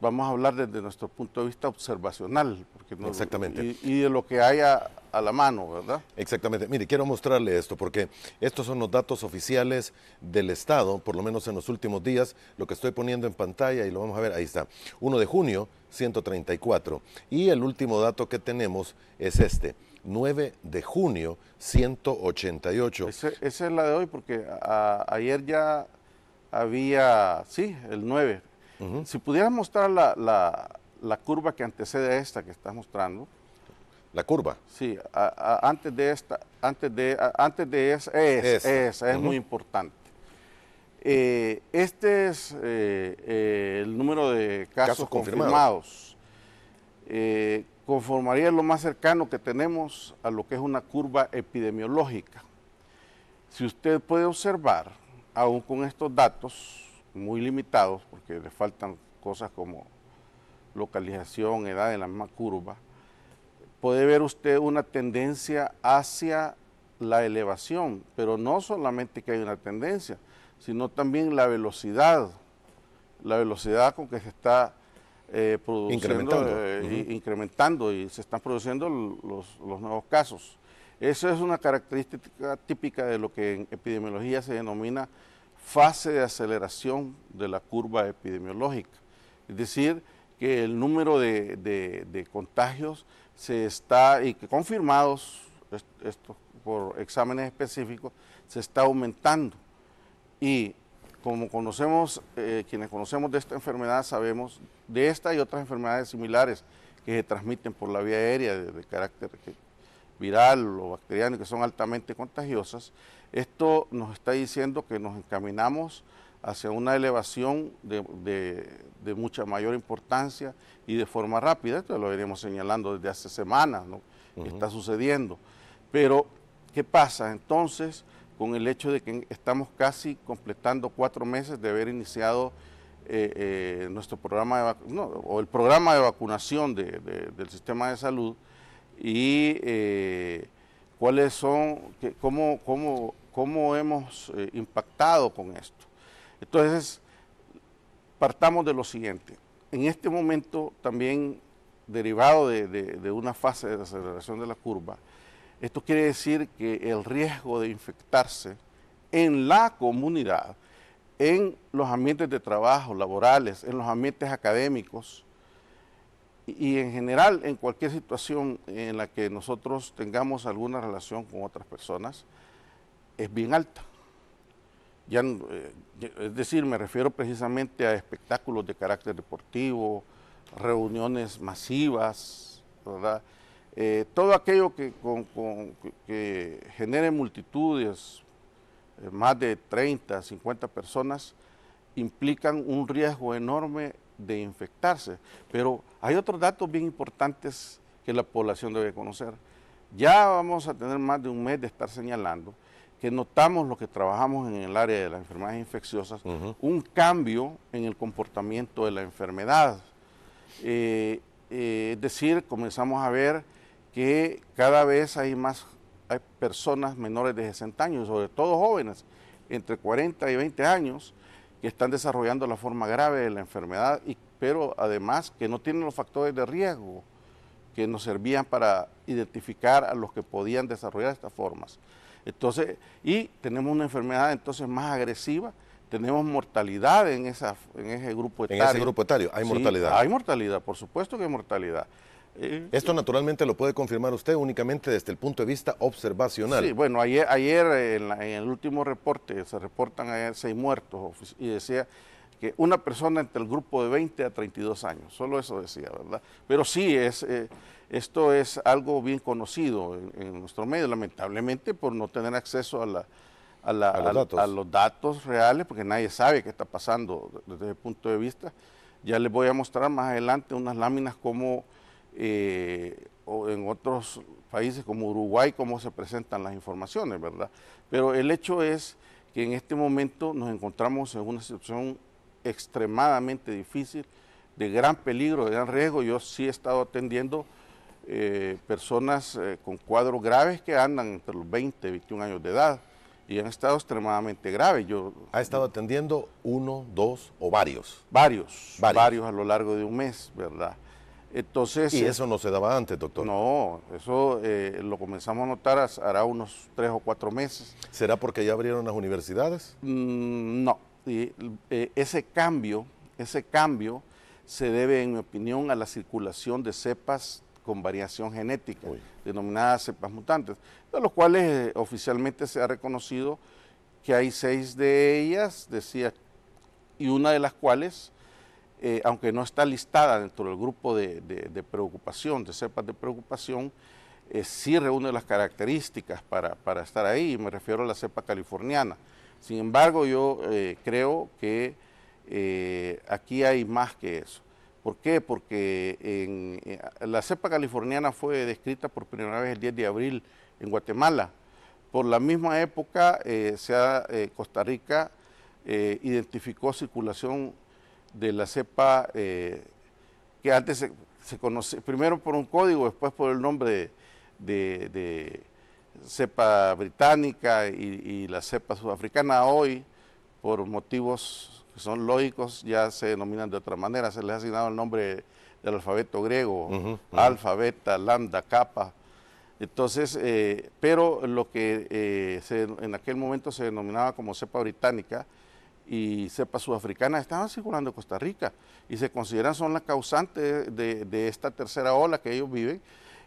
vamos a hablar desde nuestro punto de vista observacional. Porque no, Exactamente. Y, y, de lo que haya a la mano, ¿verdad? Exactamente. Mire, quiero mostrarle esto porque estos son los datos oficiales del Estado, por lo menos en los últimos días, lo que estoy poniendo en pantalla y lo vamos a ver, ahí está. 1 de junio, 134. Y el último dato que tenemos es este. 9 de junio, 188. esa es la de hoy porque ayer ya había, sí, el 9. Si pudieras mostrar la, la curva que antecede a esta que estás mostrando, la curva. Sí, antes de esta, antes de, antes de esa, es, muy importante. Eh, este es eh, eh, el número de casos, confirmados. conformaría lo más cercano que tenemos a lo que es una curva epidemiológica. Si usted puede observar, aún con estos datos muy limitados, porque le faltan cosas como localización, edad en la misma curva, puede ver usted una tendencia hacia la elevación, pero no solamente que hay una tendencia, sino también la velocidad, la velocidad con que se está eh, produciendo, incrementando. Eh, y, incrementando y se están produciendo los, nuevos casos. Eso es una característica típica de lo que en epidemiología se denomina fase de aceleración de la curva epidemiológica. Es decir, que el número de contagios se está, y que confirmados esto por exámenes específicos, se está aumentando. Y como conocemos, eh, quienes conocemos de esta enfermedad, sabemos de esta y otras enfermedades similares que se transmiten por la vía aérea de, de carácter viral o bacteriano que son altamente contagiosas, esto nos está diciendo que nos encaminamos hacia una elevación de, mucha mayor importancia y de forma rápida, esto lo venimos señalando desde hace semanas, ¿no? está sucediendo. Pero, ¿qué pasa entonces con el hecho de que estamos casi completando cuatro meses de haber iniciado eh, eh, nuestro programa de o el programa de vacunación del sistema de salud y eh, cuáles son, cómo, hemos impactado con esto. Entonces, partamos de lo siguiente. En este momento también derivado de, una fase de aceleración de la curva, esto quiere decir que el riesgo de infectarse en la comunidad, en los ambientes de trabajo laborales, en los ambientes académicos y, y en general en cualquier situación en la que nosotros tengamos alguna relación con otras personas, es bien alta. Eh, es decir, me refiero precisamente a espectáculos de carácter deportivo, reuniones masivas, ¿verdad? Eh, todo aquello que, genere multitudes, eh, más de 30, 50 personas, implican un riesgo enorme de infectarse. Pero hay otros datos bien importantes que la población debe conocer. Ya vamos a tener más de un mes de estar señalando que notamos los que trabajamos en el área de las enfermedades infecciosas, un cambio en el comportamiento de la enfermedad. Eh, eh, es decir, comenzamos a ver que cada vez hay más personas menores de 60 años, sobre todo jóvenes, entre 40 y 20 años, que están desarrollando la forma grave de la enfermedad, pero además que no tienen los factores de riesgo que nos servían para identificar a los que podían desarrollar estas formas. Entonces, y tenemos una enfermedad entonces más agresiva, tenemos mortalidad en, esa, en ese grupo etario. En ese grupo etario, hay mortalidad. Hay mortalidad, por supuesto que hay mortalidad. Eh, Esto eh, naturalmente lo puede confirmar usted únicamente desde el punto de vista observacional. Sí, bueno, ayer, ayer en, el último reporte se reportan seis muertos y decía que una persona entre el grupo de 20 a 32 años, solo eso decía, ¿verdad? Pero sí, es, eh, esto es algo bien conocido en, nuestro medio, lamentablemente por no tener acceso a, la, a, los datos. reales, porque nadie sabe qué está pasando desde ese punto de vista. Ya les voy a mostrar más adelante unas láminas como eh, en otros países como Uruguay, cómo se presentan las informaciones, ¿verdad? Pero el hecho es que en este momento nos encontramos en una situación extremadamente difícil, de gran peligro, de gran riesgo. Yo sí he estado atendiendo eh, personas eh, con cuadros graves que andan entre los 20 y 21 años de edad y han estado extremadamente graves. Yo, ¿Ha estado atendiendo uno, dos o varios? Varios, varios, a lo largo de un mes, ¿verdad? Entonces, y eh, eso no se daba antes, doctor. No, eso lo comenzamos a notar hará unos tres o cuatro meses. ¿Será porque ya abrieron las universidades? Mm, no, eh, ese cambio, ese cambio se debe, en mi opinión, a la circulación de cepas con variación genética, denominadas cepas mutantes, de los cuales eh, oficialmente se ha reconocido que hay seis de ellas, decía, y una de las cuales, eh, aunque no está listada dentro del grupo de, de, preocupación, de cepas de preocupación, sí reúne las características para, para, estar ahí, y me refiero a la cepa californiana, sin embargo, yo eh, creo que eh, aquí hay más que eso. ¿Por qué? Porque eh, la cepa californiana fue descrita por primera vez el 10 de abril en Guatemala. Por la misma época, Costa Rica identificó circulación de la cepa que antes se, conocía conoce, primero por un código, después por el nombre de cepa británica y, la cepa sudafricana hoy, por motivos que son lógicos, ya se denominan de otra manera, se les ha asignado el nombre del alfabeto griego, alfabeta, alfa, beta, lambda, capa. Entonces, eh, pero lo que eh, en aquel momento se denominaba como cepa británica y cepa sudafricana estaban circulando en Costa Rica y se consideran son las causantes de, de esta tercera ola que ellos viven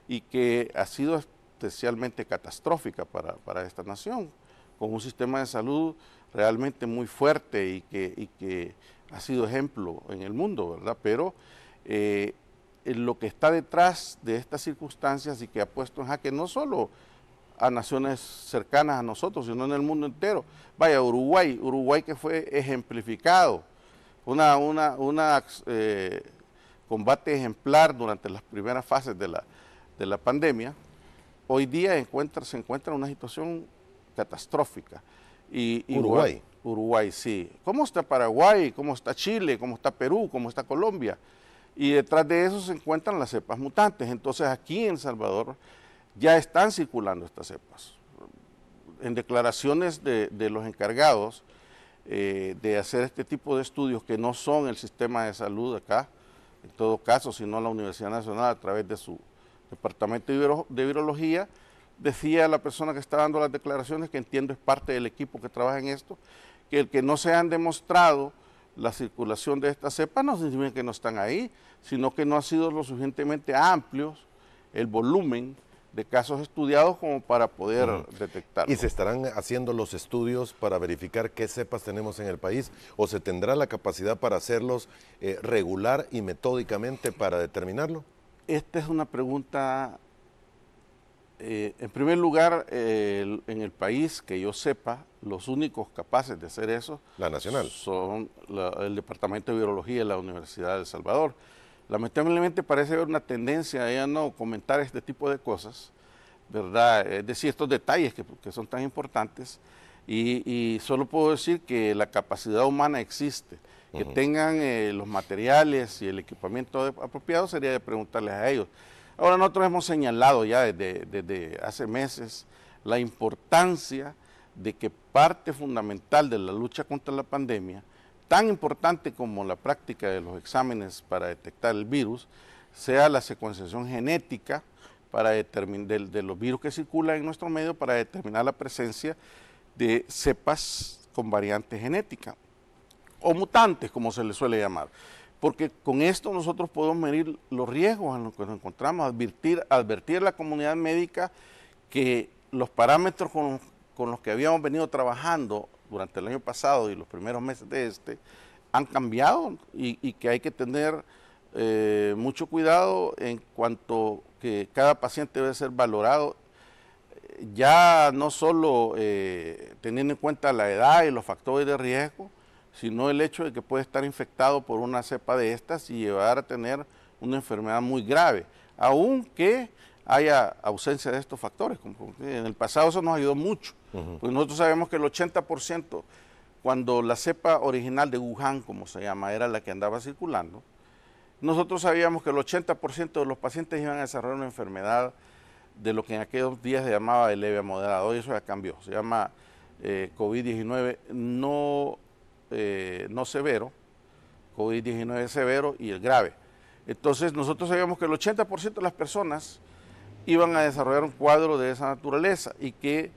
y que ha sido potencialmente catastrófica para, esta nación, con un sistema de salud realmente muy fuerte y que, que ha sido ejemplo en el mundo, ¿verdad? Pero eh, lo que está detrás de estas circunstancias y que ha puesto en jaque no solo a naciones cercanas a nosotros, sino en el mundo entero. Vaya, Uruguay, Uruguay que fue ejemplificado, una, una, eh, combate ejemplar durante las primeras fases de la pandemia, hoy día se encuentra en una situación catastrófica. Y, Uruguay. Uruguay, sí. ¿Cómo está Paraguay? ¿Cómo está Chile? ¿Cómo está Perú? ¿Cómo está Colombia? Y detrás de eso se encuentran las cepas mutantes. Entonces aquí en El Salvador ya están circulando estas cepas. En declaraciones de, los encargados eh, de hacer este tipo de estudios que no son el sistema de salud acá, en todo caso, sino la Universidad Nacional a través de su Departamento de, Virología, decía la persona que está dando las declaraciones, que entiendo es parte del equipo que trabaja en esto, que el que no se han demostrado la circulación de estas cepa no significa que no están ahí, sino que no ha sido lo suficientemente amplio el volumen de casos estudiados como para poder detectar. ¿Y se estarán haciendo los estudios para verificar qué cepas tenemos en el país o se tendrá la capacidad para hacerlos eh, regular y metódicamente para determinarlo? esta es una pregunta, eh, en primer lugar, en el país que yo sepa, los únicos capaces de hacer eso la nacional. son el Departamento de Virología de la Universidad de El Salvador. Lamentablemente parece haber una tendencia a no comentar este tipo de cosas, ¿verdad? Es decir, estos detalles que, son tan importantes. y, solo puedo decir que la capacidad humana existe que tengan eh, los materiales y el equipamiento apropiado, sería de preguntarles a ellos. Ahora nosotros hemos señalado ya desde, hace meses la importancia de que parte fundamental de la lucha contra la pandemia, tan importante como la práctica de los exámenes para detectar el virus, sea la secuenciación genética para determinar de, de, los virus que circulan en nuestro medio para determinar la presencia de cepas con variante genética o mutantes, como se le suele llamar. Porque con esto nosotros podemos medir los riesgos en los que nos encontramos, advertir, advertir a la comunidad médica que los parámetros con, los que habíamos venido trabajando durante el año pasado y los primeros meses de este han cambiado y, que hay que tener eh, mucho cuidado en cuanto que cada paciente debe ser valorado eh, ya no solo eh, teniendo en cuenta la edad y los factores de riesgo, sino el hecho de que puede estar infectado por una cepa de estas y llevar a tener una enfermedad muy grave, aunque haya ausencia de estos factores. En el pasado eso nos ayudó mucho, porque nosotros sabemos que el 80%, cuando la cepa original de Wuhan, como se llama, era la que andaba circulando, nosotros sabíamos que el 80% de los pacientes iban a desarrollar una enfermedad de lo que en aquellos días se llamaba de leve a moderado, y eso ya cambió, se llama eh, COVID-19 no eh, no severo, COVID-19 severo y el grave. Entonces nosotros sabíamos que el 80% de las personas iban a desarrollar un cuadro de esa naturaleza y que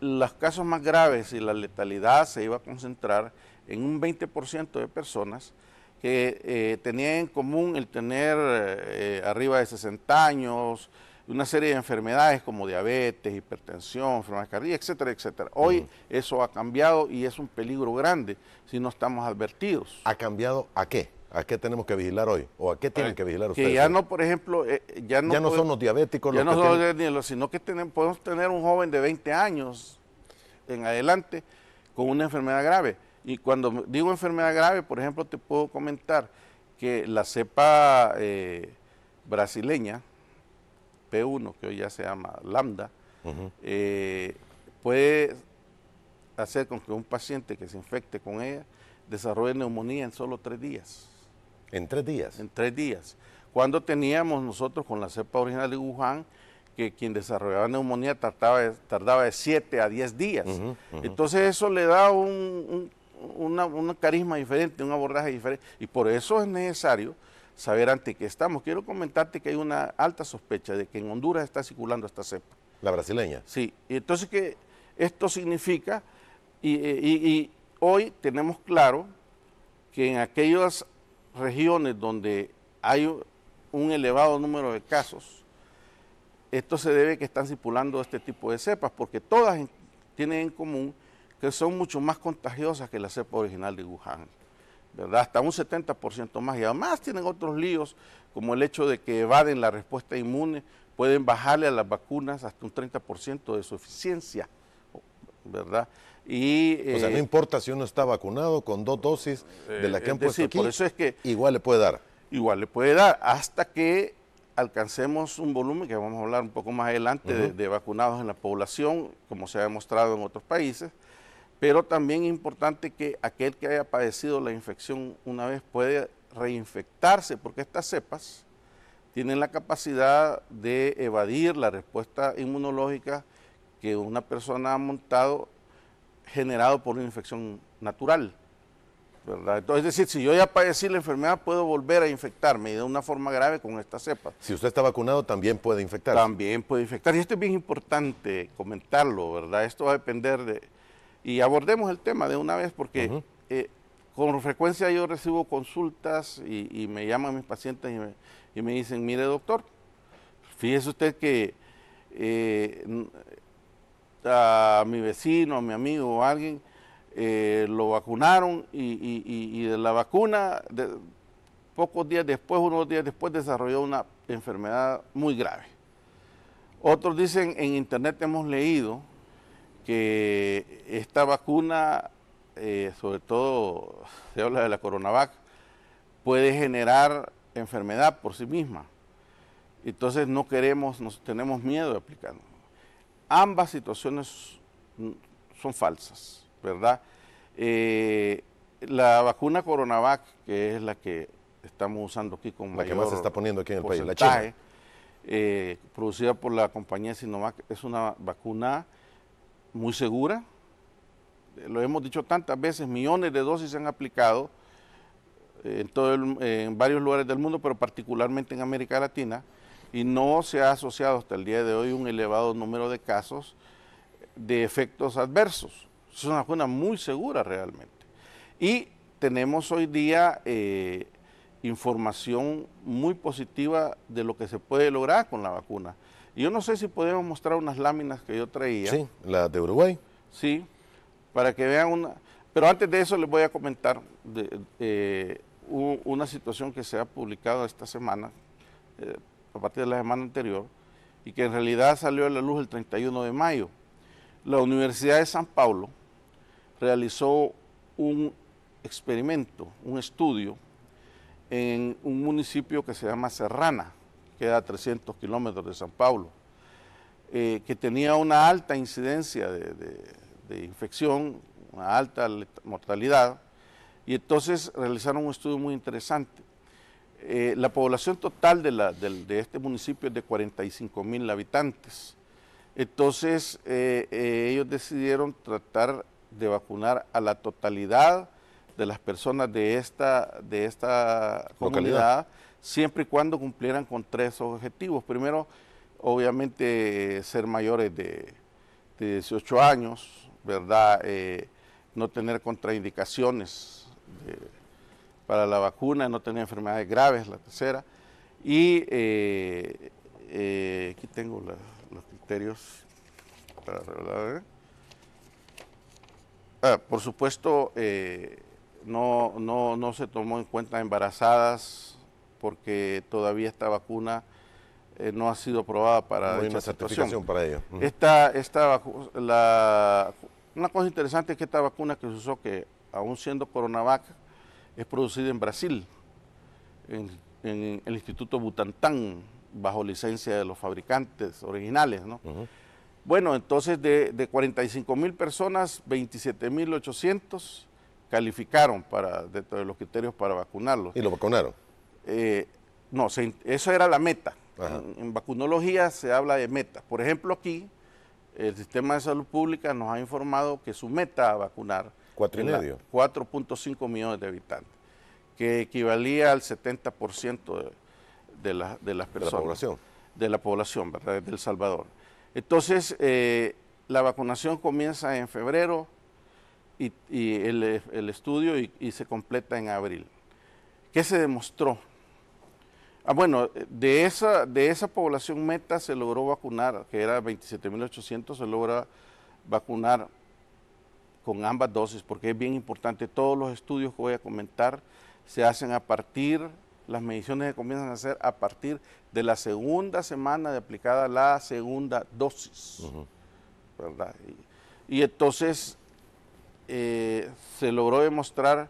los casos más graves y la letalidad se iba a concentrar en un 20% de personas que eh, tenían en común el tener eh, arriba de 60 años, una serie de enfermedades como diabetes, hipertensión, enfermedad cardíacas, etcétera, etcétera. Hoy eso ha cambiado y es un peligro grande si no estamos advertidos. ¿Ha cambiado a qué? ¿A qué tenemos que vigilar hoy? ¿O a qué tienen que vigilar ustedes? Que ya no, por ejemplo, eh, eh, ya, no, ya no, son los diabéticos no que sino que podemos tener un joven de 20 años en adelante con una enfermedad grave. Y cuando digo enfermedad grave, por ejemplo, te puedo comentar que la cepa eh, brasileña, P1, que hoy ya se llama Lambda, eh, puede hacer con que un paciente que se infecte con ella desarrolle neumonía en solo tres días. ¿En tres días? En tres días. Cuando teníamos nosotros con la cepa original de Wuhan, que quien desarrollaba neumonía tardaba de, tardaba 7 a diez días. Entonces eso le da un, carisma diferente, un abordaje diferente. Y por eso es necesario saber ante qué estamos. Quiero comentarte que hay una alta sospecha de que en Honduras está circulando esta cepa. La brasileña. Sí, y entonces que esto significa, eh, y, hoy tenemos claro que en aquellas regiones donde hay un elevado número de casos, esto se debe que están circulando este tipo de cepas, porque todas tienen en común que son mucho más contagiosas que la cepa original de Wuhan. Hasta un 70% más. Y además tienen otros líos, como el hecho de que evaden la respuesta inmune, pueden bajarle a las vacunas hasta un 30% de su eficiencia, ¿verdad? Y, o sea, eh, no importa si uno está vacunado con dos dosis de la eh, que han puesto por eso es que igual le puede dar. Igual le puede dar, hasta que alcancemos un volumen, que vamos a hablar un poco más adelante, de vacunados en la población, como se ha demostrado en otros países, pero también es importante que aquel que haya padecido la infección una vez puede reinfectarse, porque estas cepas tienen la capacidad de evadir la respuesta inmunológica que una persona ha montado generado por una infección natural. ¿verdad? Entonces, es decir, si yo ya padecí la enfermedad, puedo volver a infectarme y de una forma grave con esta cepa. Si usted está vacunado, también puede infectarse. También puede infectarse, Y esto es bien importante comentarlo, ¿verdad? Esto va a depender de, y abordemos el tema de una vez porque eh, con frecuencia yo recibo consultas y, me llaman mis pacientes y me, dicen, mire doctor, fíjese usted que eh, a mi vecino, a mi amigo o alguien eh, lo vacunaron y, de la vacuna, de, pocos días después, unos días después, desarrolló una enfermedad muy grave. Otros dicen, en internet hemos leído que esta vacuna, eh, sobre todo se habla de la coronavac, puede generar enfermedad por sí misma. Entonces no queremos, nos tenemos miedo de aplicarla. Ambas situaciones son falsas, ¿verdad? Eh, la vacuna Coronavac, que es la que estamos usando aquí con la que más se está poniendo aquí en el país, la China. Eh, producida por la compañía Sinovac, es una vacuna muy segura. Eh, lo hemos dicho tantas veces, millones de dosis se han aplicado eh, en, todo en varios lugares del mundo, pero particularmente en América Latina, y no se ha asociado hasta el día de hoy un elevado número de casos de efectos adversos. Es una vacuna muy segura realmente. Y tenemos hoy día eh, información muy positiva de lo que se puede lograr con la vacuna yo no sé si podemos mostrar unas láminas que yo traía. Sí, las de Uruguay. Sí, para que vean una... Pero antes de eso les voy a comentar eh, una situación que se ha publicado esta semana, eh, a partir de la semana anterior, y que en realidad salió a la luz el 31 de mayo. La Universidad de San Paulo realizó un experimento, un estudio en un municipio que se llama Serrana queda a 300 kilómetros de San Pablo, eh, que tenía una alta incidencia de, infección, una alta mortalidad, y entonces realizaron un estudio muy interesante. Eh, la población total de, este municipio es de 45 mil habitantes. Entonces, eh, ellos decidieron tratar de vacunar a la totalidad de las personas de esta, de esta comunidad, siempre y cuando cumplieran con tres objetivos. Primero, obviamente, ser mayores de, 18 años, ¿verdad? Eh, no tener contraindicaciones eh, para la vacuna, no tener enfermedades graves, la tercera. Y eh, aquí tengo los criterios para ah, por supuesto, no, no se tomó en cuenta embarazadas, porque todavía esta vacuna eh, no ha sido aprobada para no dicha para ello. Esta, la, una cosa interesante es que esta vacuna que se usó, que aún siendo Coronavac, es producida en Brasil, en, el Instituto Butantán, bajo licencia de los fabricantes originales, Bueno, entonces de, de 45 mil personas, 27 mil 800 calificaron para, dentro de los criterios para vacunarlos. ¿Y lo vacunaron? Eh, no, eso era la meta. En, vacunología se habla de metas. Por ejemplo, aquí el sistema de salud pública nos ha informado que su meta a vacunar 4.5 millones de habitantes, que equivalía al 70% de, la, de, las personas. De la población. De la población, ¿verdad? De El Salvador. Entonces, eh, la vacunación comienza en febrero y, el, estudio y, se completa en abril. ¿Qué se demostró? Ah, bueno, de esa, de esa población meta se logró vacunar, que era 27.800, se logra vacunar con ambas dosis, porque es bien importante. Todos los estudios que voy a comentar se hacen a partir, las mediciones se comienzan a hacer a partir de la segunda semana de aplicada la segunda dosis. ¿verdad? Y, entonces eh, se logró demostrar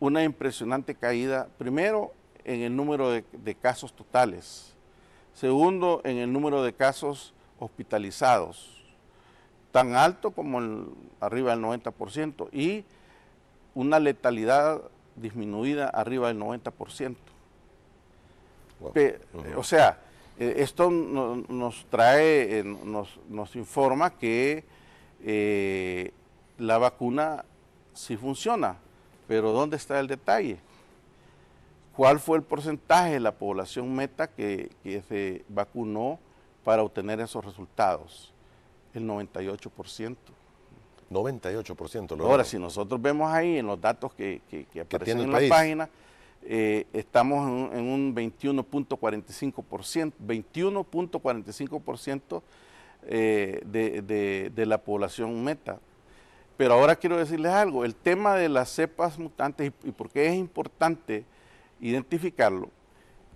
una impresionante caída, primero en el número de, casos totales. Segundo, en el número de casos hospitalizados, tan alto como arriba del 90%, y una letalidad disminuida arriba del 90%. O sea, e, esto nos trae, eh, nos, informa que eh, la vacuna sí funciona, pero ¿dónde está el detalle? cuál fue el porcentaje de la población meta que, se vacunó para obtener esos resultados. El 98%. 98%. Lo Ahora, si nosotros vemos ahí en los datos que, aparecen en la página, eh, estamos en, un 21.45%, 21.45% eh, de, de, la población meta. Pero ahora quiero decirles algo, el tema de las cepas mutantes y por qué es importante identificarlo,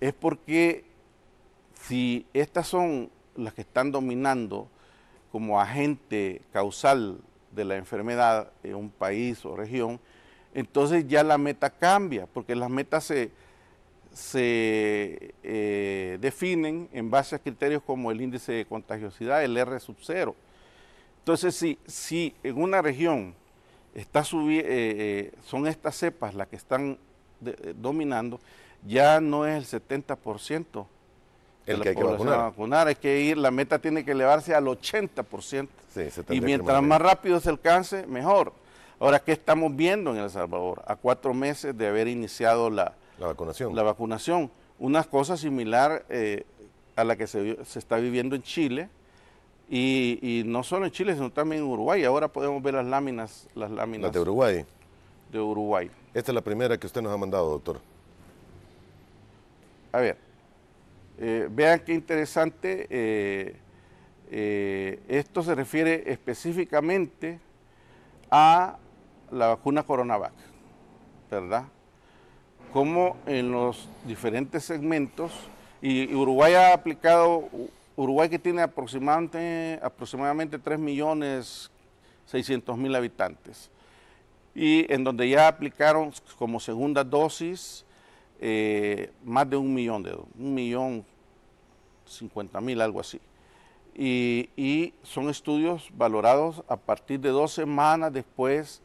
es porque si estas son las que están dominando como agente causal de la enfermedad en un país o región, entonces ya la meta cambia, porque las metas se, eh, definen en base a criterios como el índice de contagiosidad, el R sub 0. Entonces, si, si en una región está eh, eh, son estas cepas las que están eh, dominando, ya no es el 70% el que hay que vacunar. es que ir, la meta tiene que elevarse al 80%. Sí, y mientras más rápido se alcance, mejor. Ahora, ¿qué estamos viendo en El Salvador? A cuatro meses de haber iniciado la, la vacunación. La vacunación. Una cosa similar eh, a la que se, se, está viviendo en Chile. Y, y, no solo en Chile, sino también en Uruguay. Ahora podemos ver las láminas. Las láminas las de Uruguay de Uruguay. Esta es la primera que usted nos ha mandado, doctor. A ver, eh, vean qué interesante. Eh, eh, esto se refiere específicamente a la vacuna Coronavac, ¿verdad? Como en los diferentes segmentos, y Uruguay ha aplicado, Uruguay que tiene aproximadamente, aproximadamente 3 millones 600 mil habitantes, y en donde ya aplicaron como segunda dosis eh, más de un millón de un millón cincuenta mil, algo así. Y, son estudios valorados a partir de dos semanas después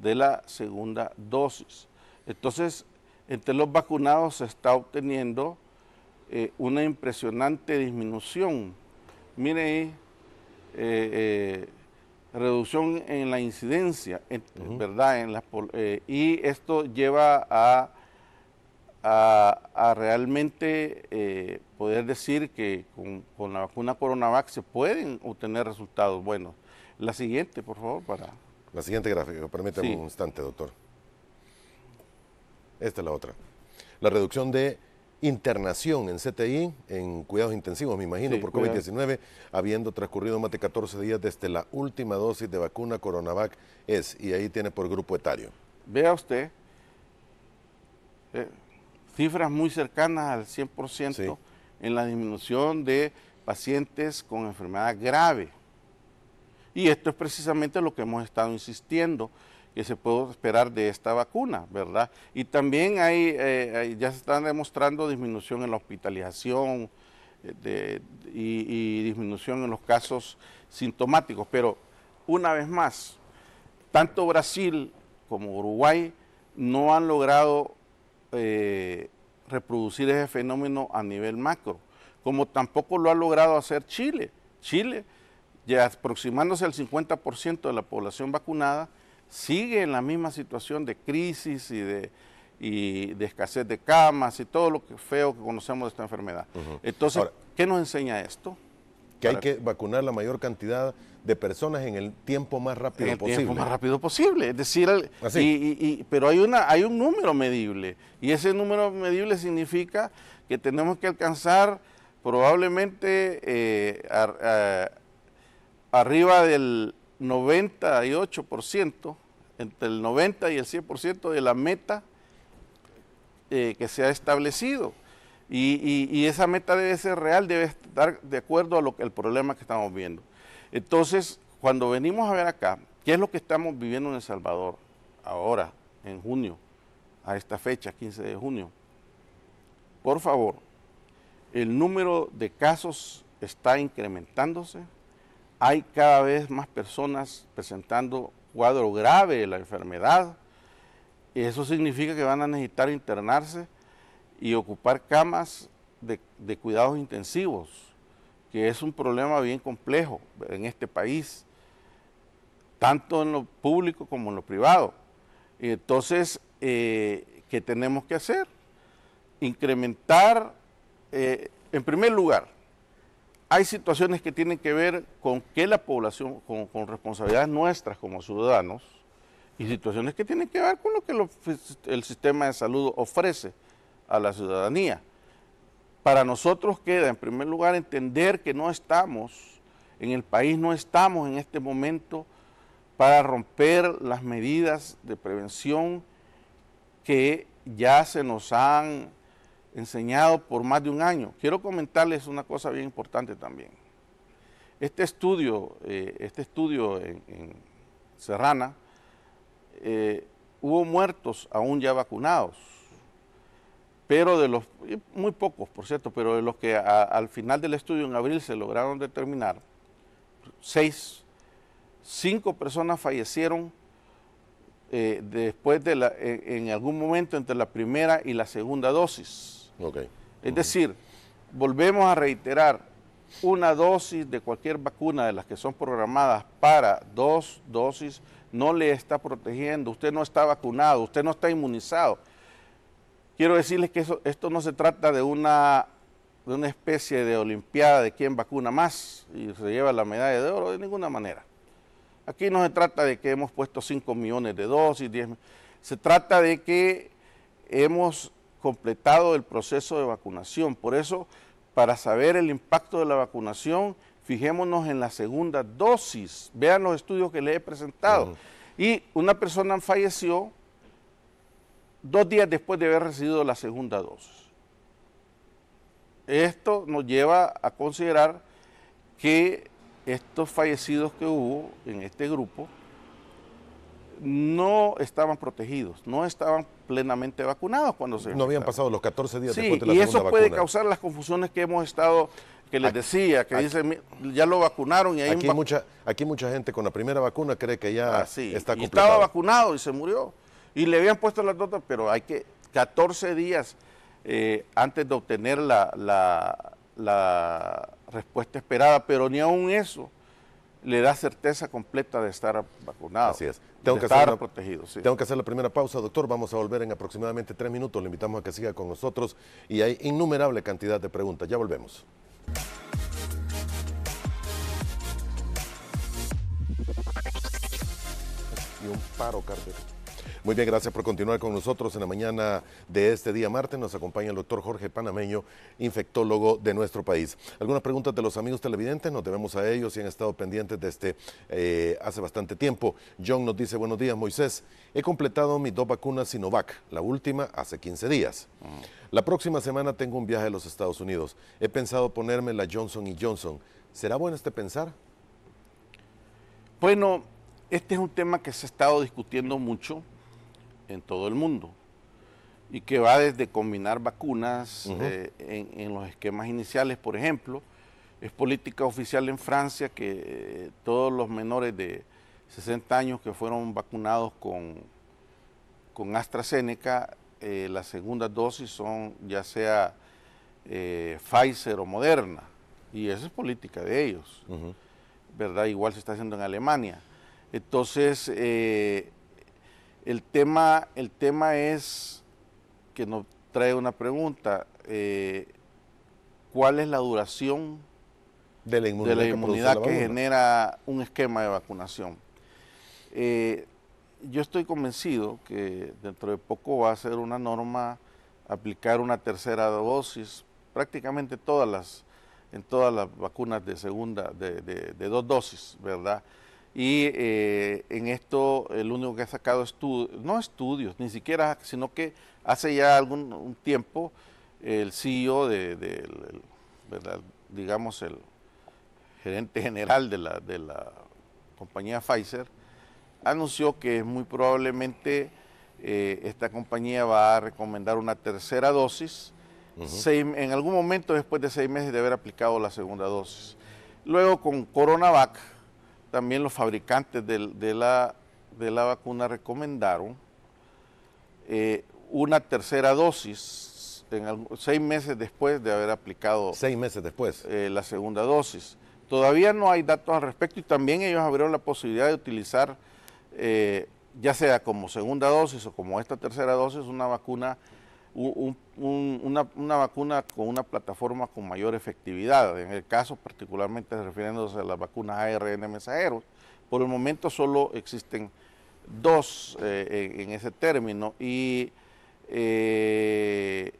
de la segunda dosis. Entonces, entre los vacunados se está obteniendo eh, una impresionante disminución. Mire ahí, eh, reducción en la incidencia, ¿verdad? En las, eh, y esto lleva a, a, realmente eh, poder decir que con, la vacuna Coronavac se pueden obtener resultados buenos. La siguiente, por favor, para... La siguiente gráfica, permítame un instante, doctor. Esta es la otra. La reducción de internación en CTI, en cuidados intensivos, me imagino, por COVID-19, habiendo transcurrido más de 14 días desde la última dosis de vacuna Coronavac es, y ahí tiene por grupo etario. Vea usted, eh, cifras muy cercanas al 100% en la disminución de pacientes con enfermedad grave. Y esto es precisamente lo que hemos estado insistiendo que se puede esperar de esta vacuna, ¿verdad? Y también eh, hay, ya se está demostrando disminución en la hospitalización eh, y, disminución en los casos sintomáticos, pero una vez más, tanto Brasil como Uruguay no han logrado eh, reproducir ese fenómeno a nivel macro, como tampoco lo ha logrado hacer Chile. Chile, ya aproximándose al 50% de la población vacunada, sigue en la misma situación de crisis y de, y de escasez de camas y todo lo que feo que conocemos de esta enfermedad. Entonces, ¿qué nos enseña esto? Que hay que vacunar la mayor cantidad de personas en el tiempo más rápido en el tiempo más rápido posible. Es decir, pero hay, una, hay un número medible y ese número medible significa que tenemos que alcanzar probablemente eh, eh arriba del 98% entre el 90 y el 100% de la meta eh, que se ha establecido. Y, esa meta debe ser real, debe estar de acuerdo a lo que, el problema que estamos viendo. Entonces, cuando venimos a ver acá, ¿qué es lo que estamos viviendo en El Salvador ahora, en junio, a esta fecha, 15 de junio? Por favor, el número de casos está incrementándose, hay cada vez más personas presentando cuadro grave de la enfermedad. Eso significa que van a necesitar internarse y ocupar camas de, cuidados intensivos, que es un problema bien complejo en este país, tanto en lo público como en lo privado. entonces, eh, ¿qué tenemos que hacer? Incrementar, eh, en primer lugar, hay situaciones que tienen que ver con que la población, con, responsabilidades nuestras como ciudadanos, y situaciones que tienen que ver con lo que el sistema de salud ofrece a la ciudadanía. Para nosotros queda, en primer lugar, entender que no estamos, en el país no estamos en este momento para romper las medidas de prevención que ya se nos han enseñado por más de un año. Quiero comentarles una cosa bien importante también. Este estudio, eh, este estudio en, Serrana, eh, hubo muertos aún ya vacunados, pero de los, muy pocos por cierto, pero de los que al final del estudio en abril se lograron determinar, seis, cinco personas fallecieron eh, después de la, en algún momento entre la primera y la segunda dosis es decir, volvemos a reiterar, una dosis de cualquier vacuna de las que son programadas para dos dosis no le está protegiendo, usted no está vacunado, usted no está inmunizado. Quiero decirles que esto no se trata de una, una especie de olimpiada de quién vacuna más y se lleva la medalla de oro de ninguna manera. Aquí no se trata de que hemos puesto 5 millones de dosis, 10 Se trata de que hemos completado el proceso de vacunación. Por eso, para saber el impacto de la vacunación, fijémonos en la segunda dosis. Vean los estudios que les he presentado. Y una persona falleció dos días después de haber recibido la segunda dosis. Esto nos lleva a considerar que estos fallecidos que hubo en este grupo no estaban protegidos, no estaban plenamente vacunados cuando se... No habían pasado los 14 días después de la y eso puede causar las confusiones que hemos estado, que les decía, que dicen, ya lo vacunaron y ahí... Aquí, mucha, aquí mucha gente con la primera vacuna cree que ya ah, está completado. estaba vacunado y se murió. Y le habían puesto las notas, pero hay que 14 días eh, antes de obtener la, la respuesta esperada, pero ni aún eso le da certeza completa de estar vacunado. Así es. Tengo que estar protegido. Tengo que hacer la primera pausa, doctor. Vamos a volver en aproximadamente tres minutos. Le invitamos a que siga con nosotros y hay innumerable cantidad de preguntas. Ya volvemos. Y un paro cardíaco. Muy bien, gracias por continuar con nosotros en la mañana de este día martes. Nos acompaña el doctor Jorge Panameño, infectólogo de nuestro país. Algunas preguntas de los amigos televidentes, nos debemos a ellos y han estado pendientes desde este, eh, hace bastante tiempo. John nos dice, buenos días Moisés, he completado mis dos vacunas Sinovac, la última hace 15 días. Mm. La próxima semana tengo un viaje a los Estados Unidos. He pensado ponerme la Johnson y Johnson. ¿Será bueno este pensar? Bueno, este es un tema que se ha estado discutiendo mucho en todo el mundo y que va desde combinar vacunas eh, en, los esquemas iniciales, por ejemplo. Es política oficial en Francia que eh, todos los menores de 60 años que fueron vacunados con, con AstraZeneca, eh, la segunda dosis son ya sea Pfizer o Moderna. Y esa es política de ellos, ¿verdad? Igual se está haciendo en Alemania. Entonces, el tema, el tema es que nos trae una pregunta. Eh, ¿Cuál es la duración de la inmunidad, que, genera un esquema de vacunación? Eh, yo estoy convencido que dentro de poco va a ser una norma aplicar una tercera dosis prácticamente todas las en todas las vacunas de segunda de, de dos dosis, ¿verdad? Y eh, en esto, el único que ha sacado estudios, no estudios, ni siquiera, sino que hace ya algún tiempo, el CEO de, digamos, el gerente general de la, compañía Pfizer, anunció que muy probablemente eh, esta compañía va a recomendar una tercera dosis en algún momento después de seis meses de haber aplicado la segunda dosis. Luego con CoronaVac, también los fabricantes de, la, de la, vacuna recomendaron eh, una tercera dosis seis meses después de haber aplicado. meses después. Eh, la segunda dosis. Todavía no hay datos al respecto y también ellos abrieron la posibilidad de utilizar, eh, ya sea como segunda dosis o como esta tercera dosis, una vacuna una, vacuna con una plataforma con mayor efectividad. En el caso, particularmente refiriéndose a las vacunas ARN mensajeros, por el momento solo existen dos eh, en, ese término y eh,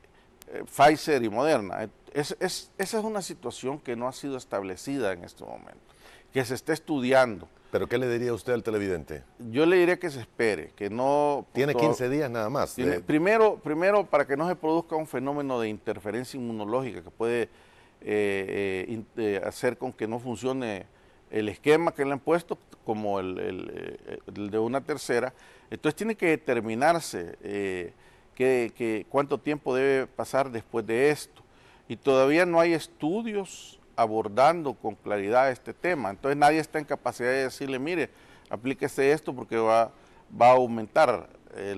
eh, Pfizer y Moderna. esa es una situación que no ha sido establecida en este momento, que se está estudiando. ¿Pero qué le diría usted al televidente? Yo le diría que se espere, que no... Tiene 15 días nada más. primero, primero, para que no se produzca un fenómeno de interferencia inmunológica que puede eh, eh, eh, hacer con que no funcione el esquema que le han puesto como el, de una tercera. Entonces tiene que determinarse cuánto tiempo debe pasar después de esto. Y todavía no hay estudios abordando con claridad este tema. Entonces nadie está en capacidad de decirle, mire, aplíquese esto porque va, va a aumentar eh,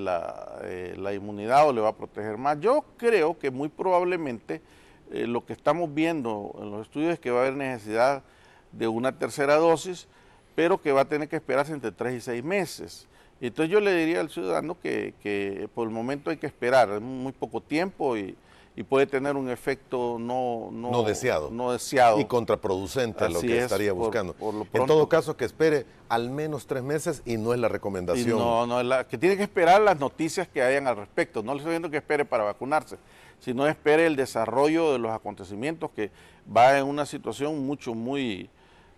eh, la, inmunidad o le va a proteger más. Yo creo que muy probablemente eh, lo que estamos viendo en los estudios es que va a haber necesidad de una tercera dosis, pero que va a tener que esperarse entre tres y seis meses. Entonces yo le diría al ciudadano que, que por el momento hay que esperar, es muy poco tiempo y, y puede tener un efecto no, no, deseado. Y contraproducente a lo que estaría buscando. en todo caso, que espere al menos tres meses y no es la recomendación. no, no que tiene que esperar las noticias que hayan al respecto. No le estoy diciendo que espere para vacunarse, sino espere el desarrollo de los acontecimientos que va en una situación mucho, muy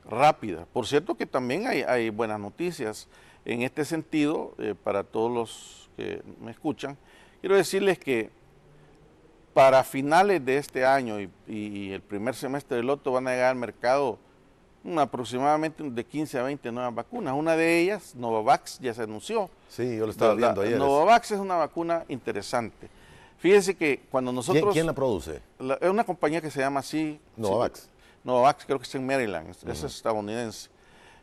rápida. Por cierto que también hay, buenas noticias en este sentido eh, para todos los que me escuchan. Quiero decirles que para finales de este año y, el primer semestre del otro van a llegar al mercado mm, aproximadamente de 15 a 20 nuevas vacunas. Una de ellas, Novavax, ya se anunció. Sí, yo lo estaba viendo ayer. Novavax es una vacuna interesante. Fíjense que cuando nosotros... ¿Quién, la produce? es una compañía que se llama así... Novavax. Novavax creo que está en Maryland, es estadounidense.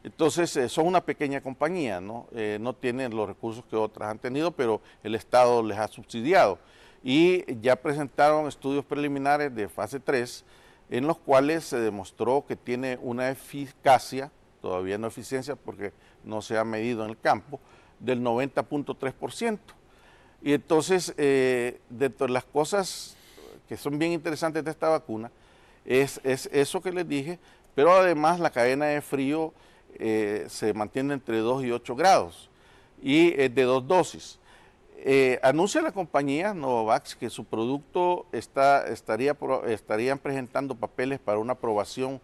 Entonces, eh, son una pequeña compañía, ¿no? Eh, no tienen los recursos que otras han tenido, pero el Estado les ha subsidiado y ya presentaron estudios preliminares de fase 3 en los cuales se demostró que tiene una eficacia, todavía no eficiencia porque no se ha medido en el campo, del 90.3%. Y entonces, dentro eh, de las cosas que son bien interesantes de esta vacuna, es, eso que les dije, pero además la cadena de frío eh, se mantiene entre 2 y 8 grados y es de dos dosis. Eh, anuncia la compañía Novavax que su producto estaría, presentando papeles para una aprobación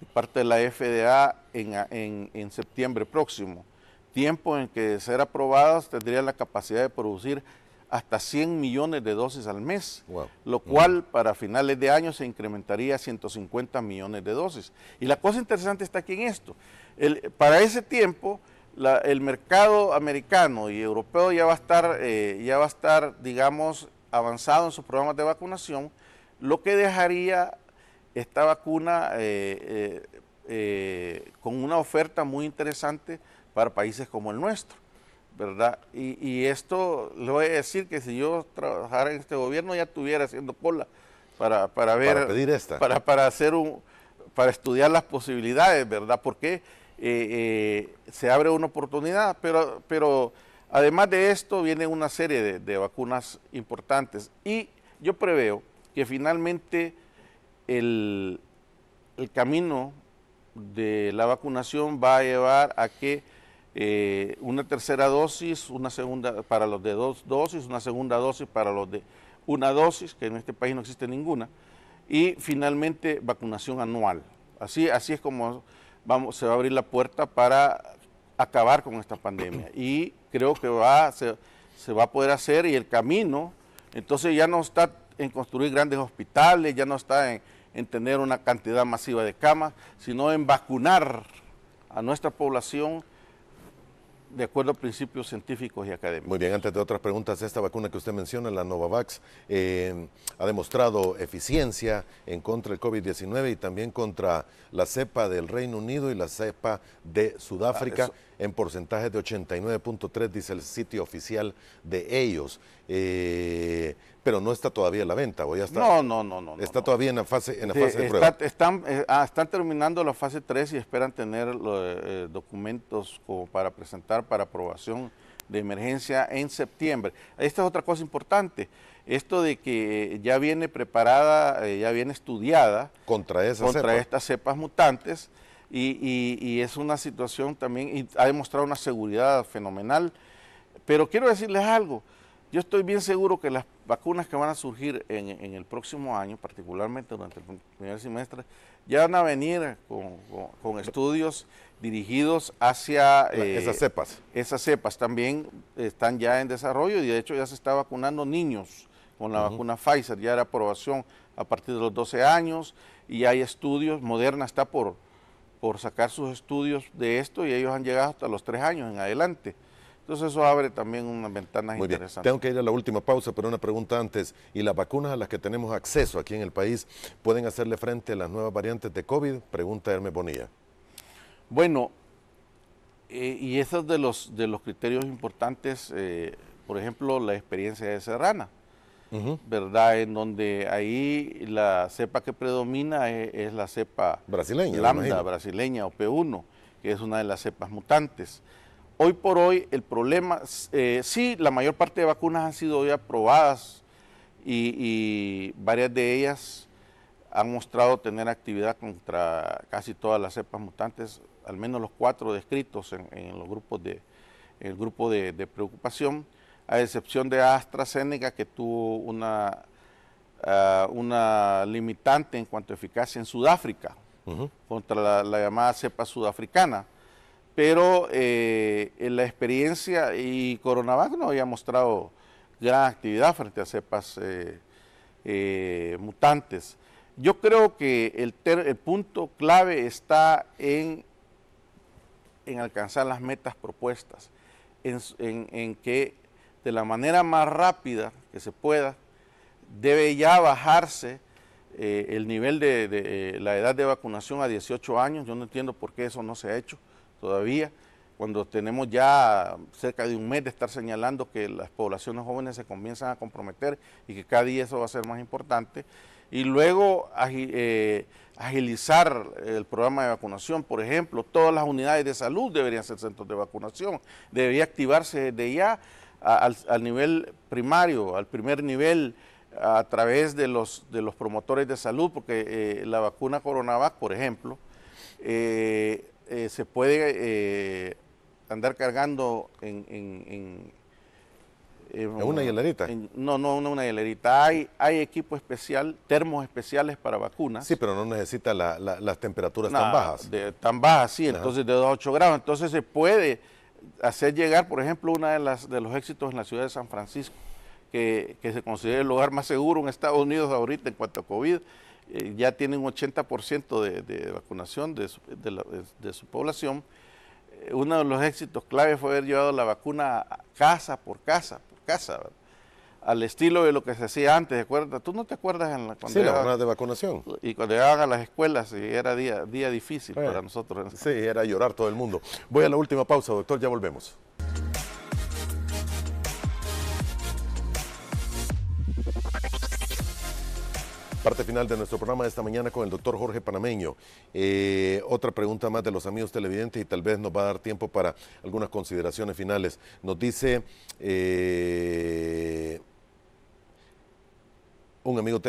de parte de la FDA en, septiembre próximo, tiempo en que ser aprobados tendría la capacidad de producir hasta 100 millones de dosis al mes, lo mm. cual para finales de año se incrementaría a 150 millones de dosis. Y la cosa interesante está aquí en esto. para ese tiempo, el mercado americano y europeo ya va a estar, eh, ya va a estar, digamos, avanzado en sus programas de vacunación, lo que dejaría esta vacuna eh, eh, con una oferta muy interesante para países como el nuestro, ¿verdad? Y, esto, le voy a decir que si yo trabajara en este gobierno ya estuviera haciendo cola para, para ver, para, pedir esta. para, hacer un, para estudiar las posibilidades, ¿verdad? Porque eh, eh, se abre una oportunidad, pero, pero además de esto viene una serie de, vacunas importantes y yo preveo que finalmente el, camino de la vacunación va a llevar a que eh, una tercera dosis, una segunda para los de dos dosis, una segunda dosis para los de una dosis, que en este país no existe ninguna, y finalmente vacunación anual. Así, así es como vamos, se va a abrir la puerta para acabar con esta pandemia. Y creo que va, se, se va a poder hacer y el camino, entonces ya no está en construir grandes hospitales, ya no está en, en tener una cantidad masiva de camas, sino en vacunar a nuestra población de acuerdo a principios científicos y académicos. Muy bien, antes de otras preguntas, esta vacuna que usted menciona, la Novavax, eh, ha demostrado eficiencia en contra del COVID-19 y también contra la cepa del Reino Unido y la cepa de ah, Sudáfrica en porcentajes de 89.3, dice el sitio oficial de ellos. Eh, pero no está todavía en la venta, o ya está. No, no, no, no. Está todavía en la fase, en la fase de, prueba. Eh, ah, están, terminando la fase 3 y esperan tener los eh, documentos como para presentar para aprobación de emergencia en septiembre. Esta es otra cosa importante. Esto de que ya viene preparada, ya viene estudiada contra, contra estas cepas mutantes y, es una situación también, y ha demostrado una seguridad fenomenal. Pero quiero decirles algo, yo estoy bien seguro que las vacunas que van a surgir en, el próximo año, particularmente durante el primer semestre, ya van a venir con, estudios dirigidos hacia... Eh, esas cepas. Esas cepas también están ya en desarrollo y de hecho ya se está vacunando niños con la vacuna Pfizer, ya era aprobación a partir de los 12 años y hay estudios, Moderna está por, por sacar sus estudios de esto y ellos han llegado hasta los tres años en adelante. Entonces eso abre también unas ventanas Muy interesantes. Tengo que ir a la última pausa, pero una pregunta antes. ¿Y las vacunas a las que tenemos acceso aquí en el país pueden hacerle frente a las nuevas variantes de COVID? Pregunta Hermes Bonilla. Bueno, eh, y esos de los, de los criterios importantes, eh, por ejemplo, la experiencia de Serrana. ¿verdad? En donde ahí la cepa que predomina e, es, la cepa brasileña, lambda, brasileña o P1, que es una de las cepas mutantes. Hoy por hoy el problema, eh, sí, la mayor parte de vacunas han sido ya aprobadas y, varias de ellas han mostrado tener actividad contra casi todas las cepas mutantes, al menos los cuatro descritos en, los grupos de, el grupo de preocupación a excepción de AstraZeneca, que tuvo una, eh, una limitante en cuanto a eficacia en Sudáfrica, contra la, llamada cepa sudafricana. Pero eh, en la experiencia y Coronavac no había mostrado gran actividad frente a cepas eh, mutantes. Yo creo que el, punto clave está en, en, alcanzar las metas propuestas, en, en que de la manera más rápida que se pueda, debe ya bajarse eh, el nivel de, eh, la edad de vacunación a 18 años. Yo no entiendo por qué eso no se ha hecho todavía, cuando tenemos ya cerca de un mes de estar señalando que las poblaciones jóvenes se comienzan a comprometer y que cada día eso va a ser más importante. Y luego eh, agilizar el programa de vacunación, por ejemplo, todas las unidades de salud deberían ser centros de vacunación, debería activarse desde ya al, nivel primario, al primer nivel, a través de los, de los promotores de salud, porque eh, la vacuna Coronavac, por ejemplo, eh, eh, se puede andar cargando en... en, una hielerita? no, no, en una hielerita. Hay, hay equipo especial, termos especiales para vacunas. Sí, pero no necesita las temperaturas tan bajas. tan bajas, sí, entonces de 2 a 8 grados. Entonces se puede hacer llegar, por ejemplo, uno de, las, de los éxitos en la ciudad de San Francisco, que, se considera el lugar más seguro en Estados Unidos ahorita en cuanto a COVID, eh, ya tiene un 80% de, de, vacunación de su, población. Eh, uno de los éxitos clave fue haber llevado la vacuna casa por casa, por casa al estilo de lo que se hacía antes, ¿te ¿Tú no te acuerdas en la, cuando sí, de vacunación? Y cuando llegaban a las escuelas y era día, día difícil para nosotros. Sí, era llorar todo el mundo. Voy a la última pausa, doctor, ya volvemos. Parte final de nuestro programa de esta mañana con el doctor Jorge Panameño. Eh, otra pregunta más de los amigos televidentes y tal vez nos va a dar tiempo para algunas consideraciones finales. Nos dice... Eh, un amigo,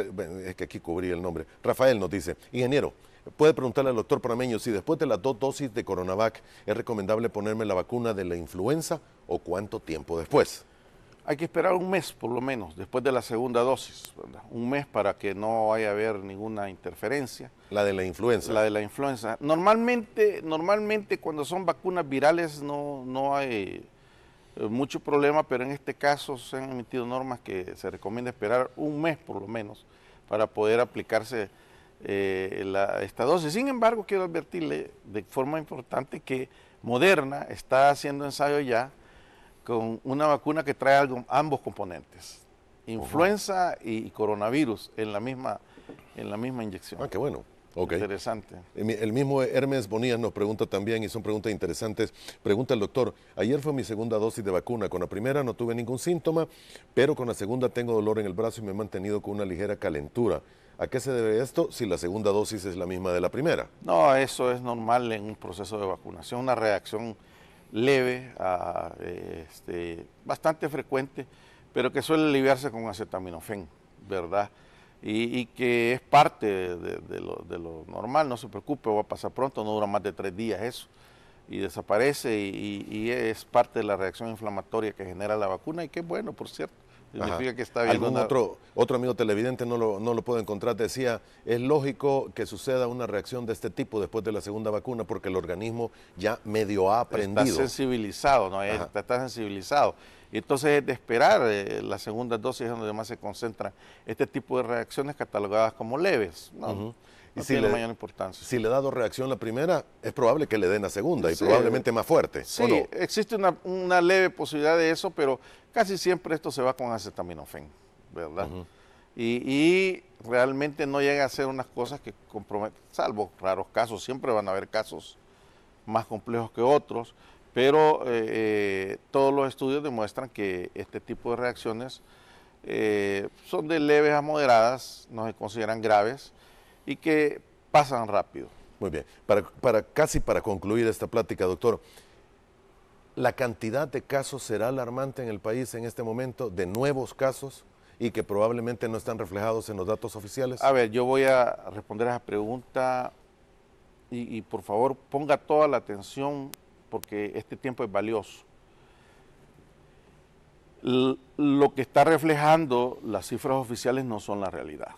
es que aquí cubrí el nombre, Rafael nos dice, ingeniero, puede preguntarle al doctor Prameño si después de las dos dosis de Coronavac es recomendable ponerme la vacuna de la influenza o cuánto tiempo después. Hay que esperar un mes por lo menos, después de la segunda dosis, un mes para que no haya haber ninguna interferencia. La de la influenza. La de la influenza. Normalmente, normalmente cuando son vacunas virales no, no hay eh, mucho problema, pero en este caso se han emitido normas que se recomienda esperar un mes por lo menos para poder aplicarse eh, esta dosis. Sin embargo, quiero advertirle de forma importante que Moderna está haciendo ensayo ya con una vacuna que trae ambos componentes, influenza y coronavirus en la misma, en la misma inyección. Ah, qué bueno. Interesante. El mismo Hermes Bonilla nos pregunta también, y son preguntas interesantes. Pregunta el doctor, ayer fue mi segunda dosis de vacuna. Con la primera no tuve ningún síntoma, pero con la segunda tengo dolor en el brazo y me he mantenido con una ligera calentura. ¿A qué se debe esto si la segunda dosis es la misma de la primera? No, eso es normal en un proceso de vacunación, una reacción leve, ah, este, bastante frecuente, pero que suele aliviarse con acetaminofén, ¿verdad? y, que es parte de, lo, normal, no se preocupe, va a pasar pronto, no dura más de tres días eso, y desaparece y, es parte de la reacción inflamatoria que genera la vacuna y que bueno, por cierto. Significa que está bien. Algún otro, otro amigo televidente no lo, no lo puedo encontrar. Decía, es lógico que suceda una reacción de este tipo después de la segunda vacuna porque el organismo ya medio ha aprendido. Está sensibilizado, ¿no? está sensibilizado. Entonces es de esperar eh, la segunda dosis donde más se concentran este tipo de reacciones catalogadas como leves. ¿no? y si le, mayor importancia. Si le da dado reacción la primera, es probable que le den la segunda y probablemente más fuerte. Sí, existe una, leve posibilidad de eso, pero casi siempre esto se va con acetaminofén, ¿verdad? y, y, realmente no llega a ser unas cosas que comprometen, salvo raros casos, siempre van a haber casos más complejos que otros, pero eh, eh, todos los estudios demuestran que este tipo de reacciones eh, son de leves a moderadas, no se consideran graves y que pasan rápido. Muy bien. Para, casi para concluir esta plática, doctor, ¿la cantidad de casos será alarmante en el país en este momento de nuevos casos y que probablemente no están reflejados en los datos oficiales? A ver, yo voy a responder a esa pregunta y por favor ponga toda la atención porque este tiempo es valioso. lo que está reflejando las cifras oficiales no son la realidad.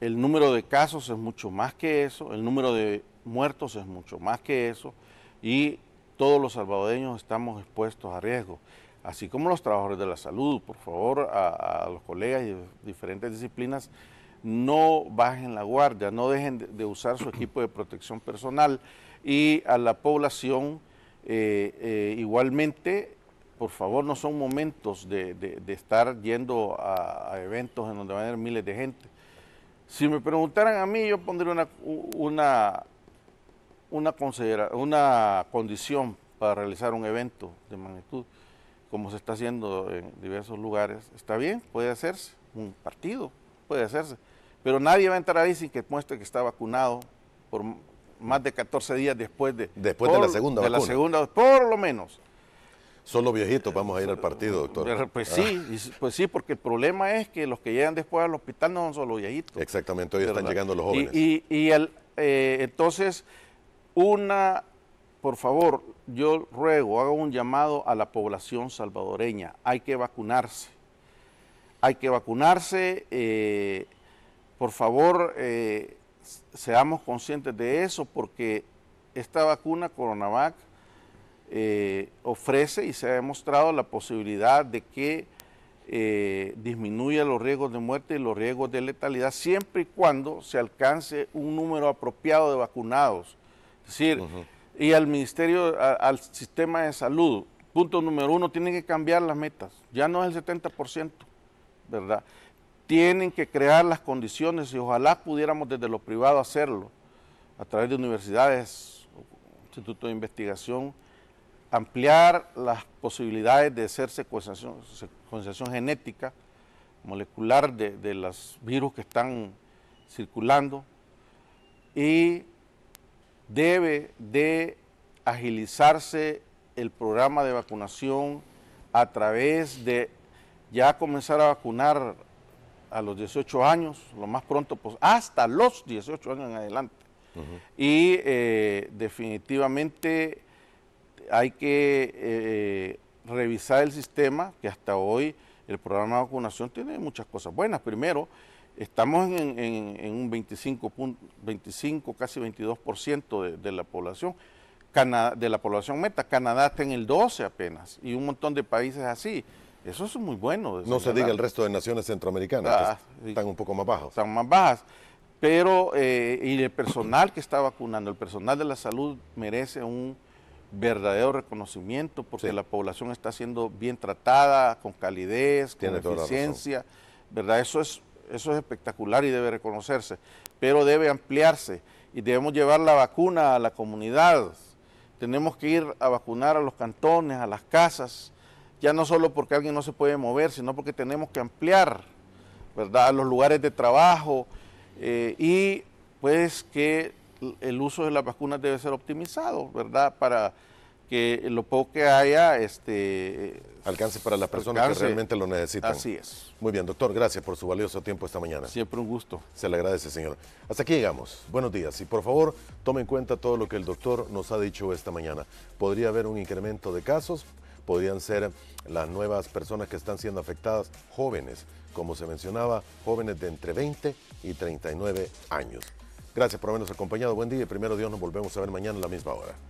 El número de casos es mucho más que eso, el número de muertos es mucho más que eso y todos los salvadoreños estamos expuestos a riesgo, así como los trabajadores de la salud. Por favor, a, los colegas de diferentes disciplinas, no bajen la guardia, no dejen de usar su equipo de protección personal y a la población eh, eh, igualmente, por favor, no son momentos de, estar yendo a, eventos en donde van a haber miles de gente. Si me preguntaran a mí, yo pondría una, una, una, una condición para realizar un evento de magnitud, como se está haciendo en diversos lugares. Está bien, puede hacerse, un partido puede hacerse, pero nadie va a entrar ahí sin que muestre que está vacunado por, más de 14 días después de, después de la segunda de la segunda, por lo menos. Son los viejitos vamos a ir al partido, doctor. Pues ah. sí, pues sí, porque el problema es que los que llegan después al hospital no son solo viejitos. Exactamente, hoy están llegando los jóvenes. Y, eh, entonces, una, por favor, yo ruego, hago un llamado a la población salvadoreña. Hay que vacunarse. Hay que vacunarse. Eh, por favor, eh, seamos conscientes de eso porque esta vacuna Coronavac eh, ofrece y se ha demostrado la posibilidad de que eh, disminuya los riesgos de muerte y los riesgos de letalidad siempre y cuando se alcance un número apropiado de vacunados. Es decir, y al Ministerio, al sistema de salud, punto número uno, tienen que cambiar las metas. Ya no es el 70%, ¿verdad? tienen que crear las condiciones y ojalá pudiéramos desde lo privado hacerlo, a través de universidades, institutos de investigación, ampliar las posibilidades de hacer secuenciación, genética, molecular de, de, los virus que están circulando y debe de agilizarse el programa de vacunación a través de ya comenzar a vacunar a los 18 años, lo más pronto, pues, hasta los 18 años en adelante. Y eh, definitivamente hay que eh, eh, revisar el sistema, que hasta hoy el programa de vacunación tiene muchas cosas buenas. Primero, estamos en, un 25, casi 22% de, de la población, de la población meta. Canadá está en el 12 apenas, y un montón de países así. Eso es muy bueno. No se diga el resto de naciones centroamericanas, ah, están un poco más bajos. Están más bajas. Pero, eh, y el personal que está vacunando, el personal de la salud merece un verdadero reconocimiento porque la población está siendo bien tratada, con calidez, con eficiencia. ¿verdad? Eso es, eso es espectacular y debe reconocerse. Pero debe ampliarse y debemos llevar la vacuna a la comunidad. Tenemos que ir a vacunar a los cantones, a las casas ya no solo porque alguien no se puede mover, sino porque tenemos que ampliar ¿verdad? los lugares de trabajo eh, y pues que el uso de las vacunas debe ser optimizado, ¿verdad? Para que lo poco que haya este, alcance para las personas que realmente lo necesitan. Así es. Muy bien, doctor, gracias por su valioso tiempo esta mañana. Siempre un gusto. Se le agradece, señor. Hasta aquí llegamos. Buenos días y por favor, tome en cuenta todo lo que el doctor nos ha dicho esta mañana. Podría haber un incremento de casos podrían ser las nuevas personas que están siendo afectadas, jóvenes, como se mencionaba, jóvenes de entre 20 y 39 años. Gracias por habernos acompañado. Buen día y primero Dios nos volvemos a ver mañana a la misma hora.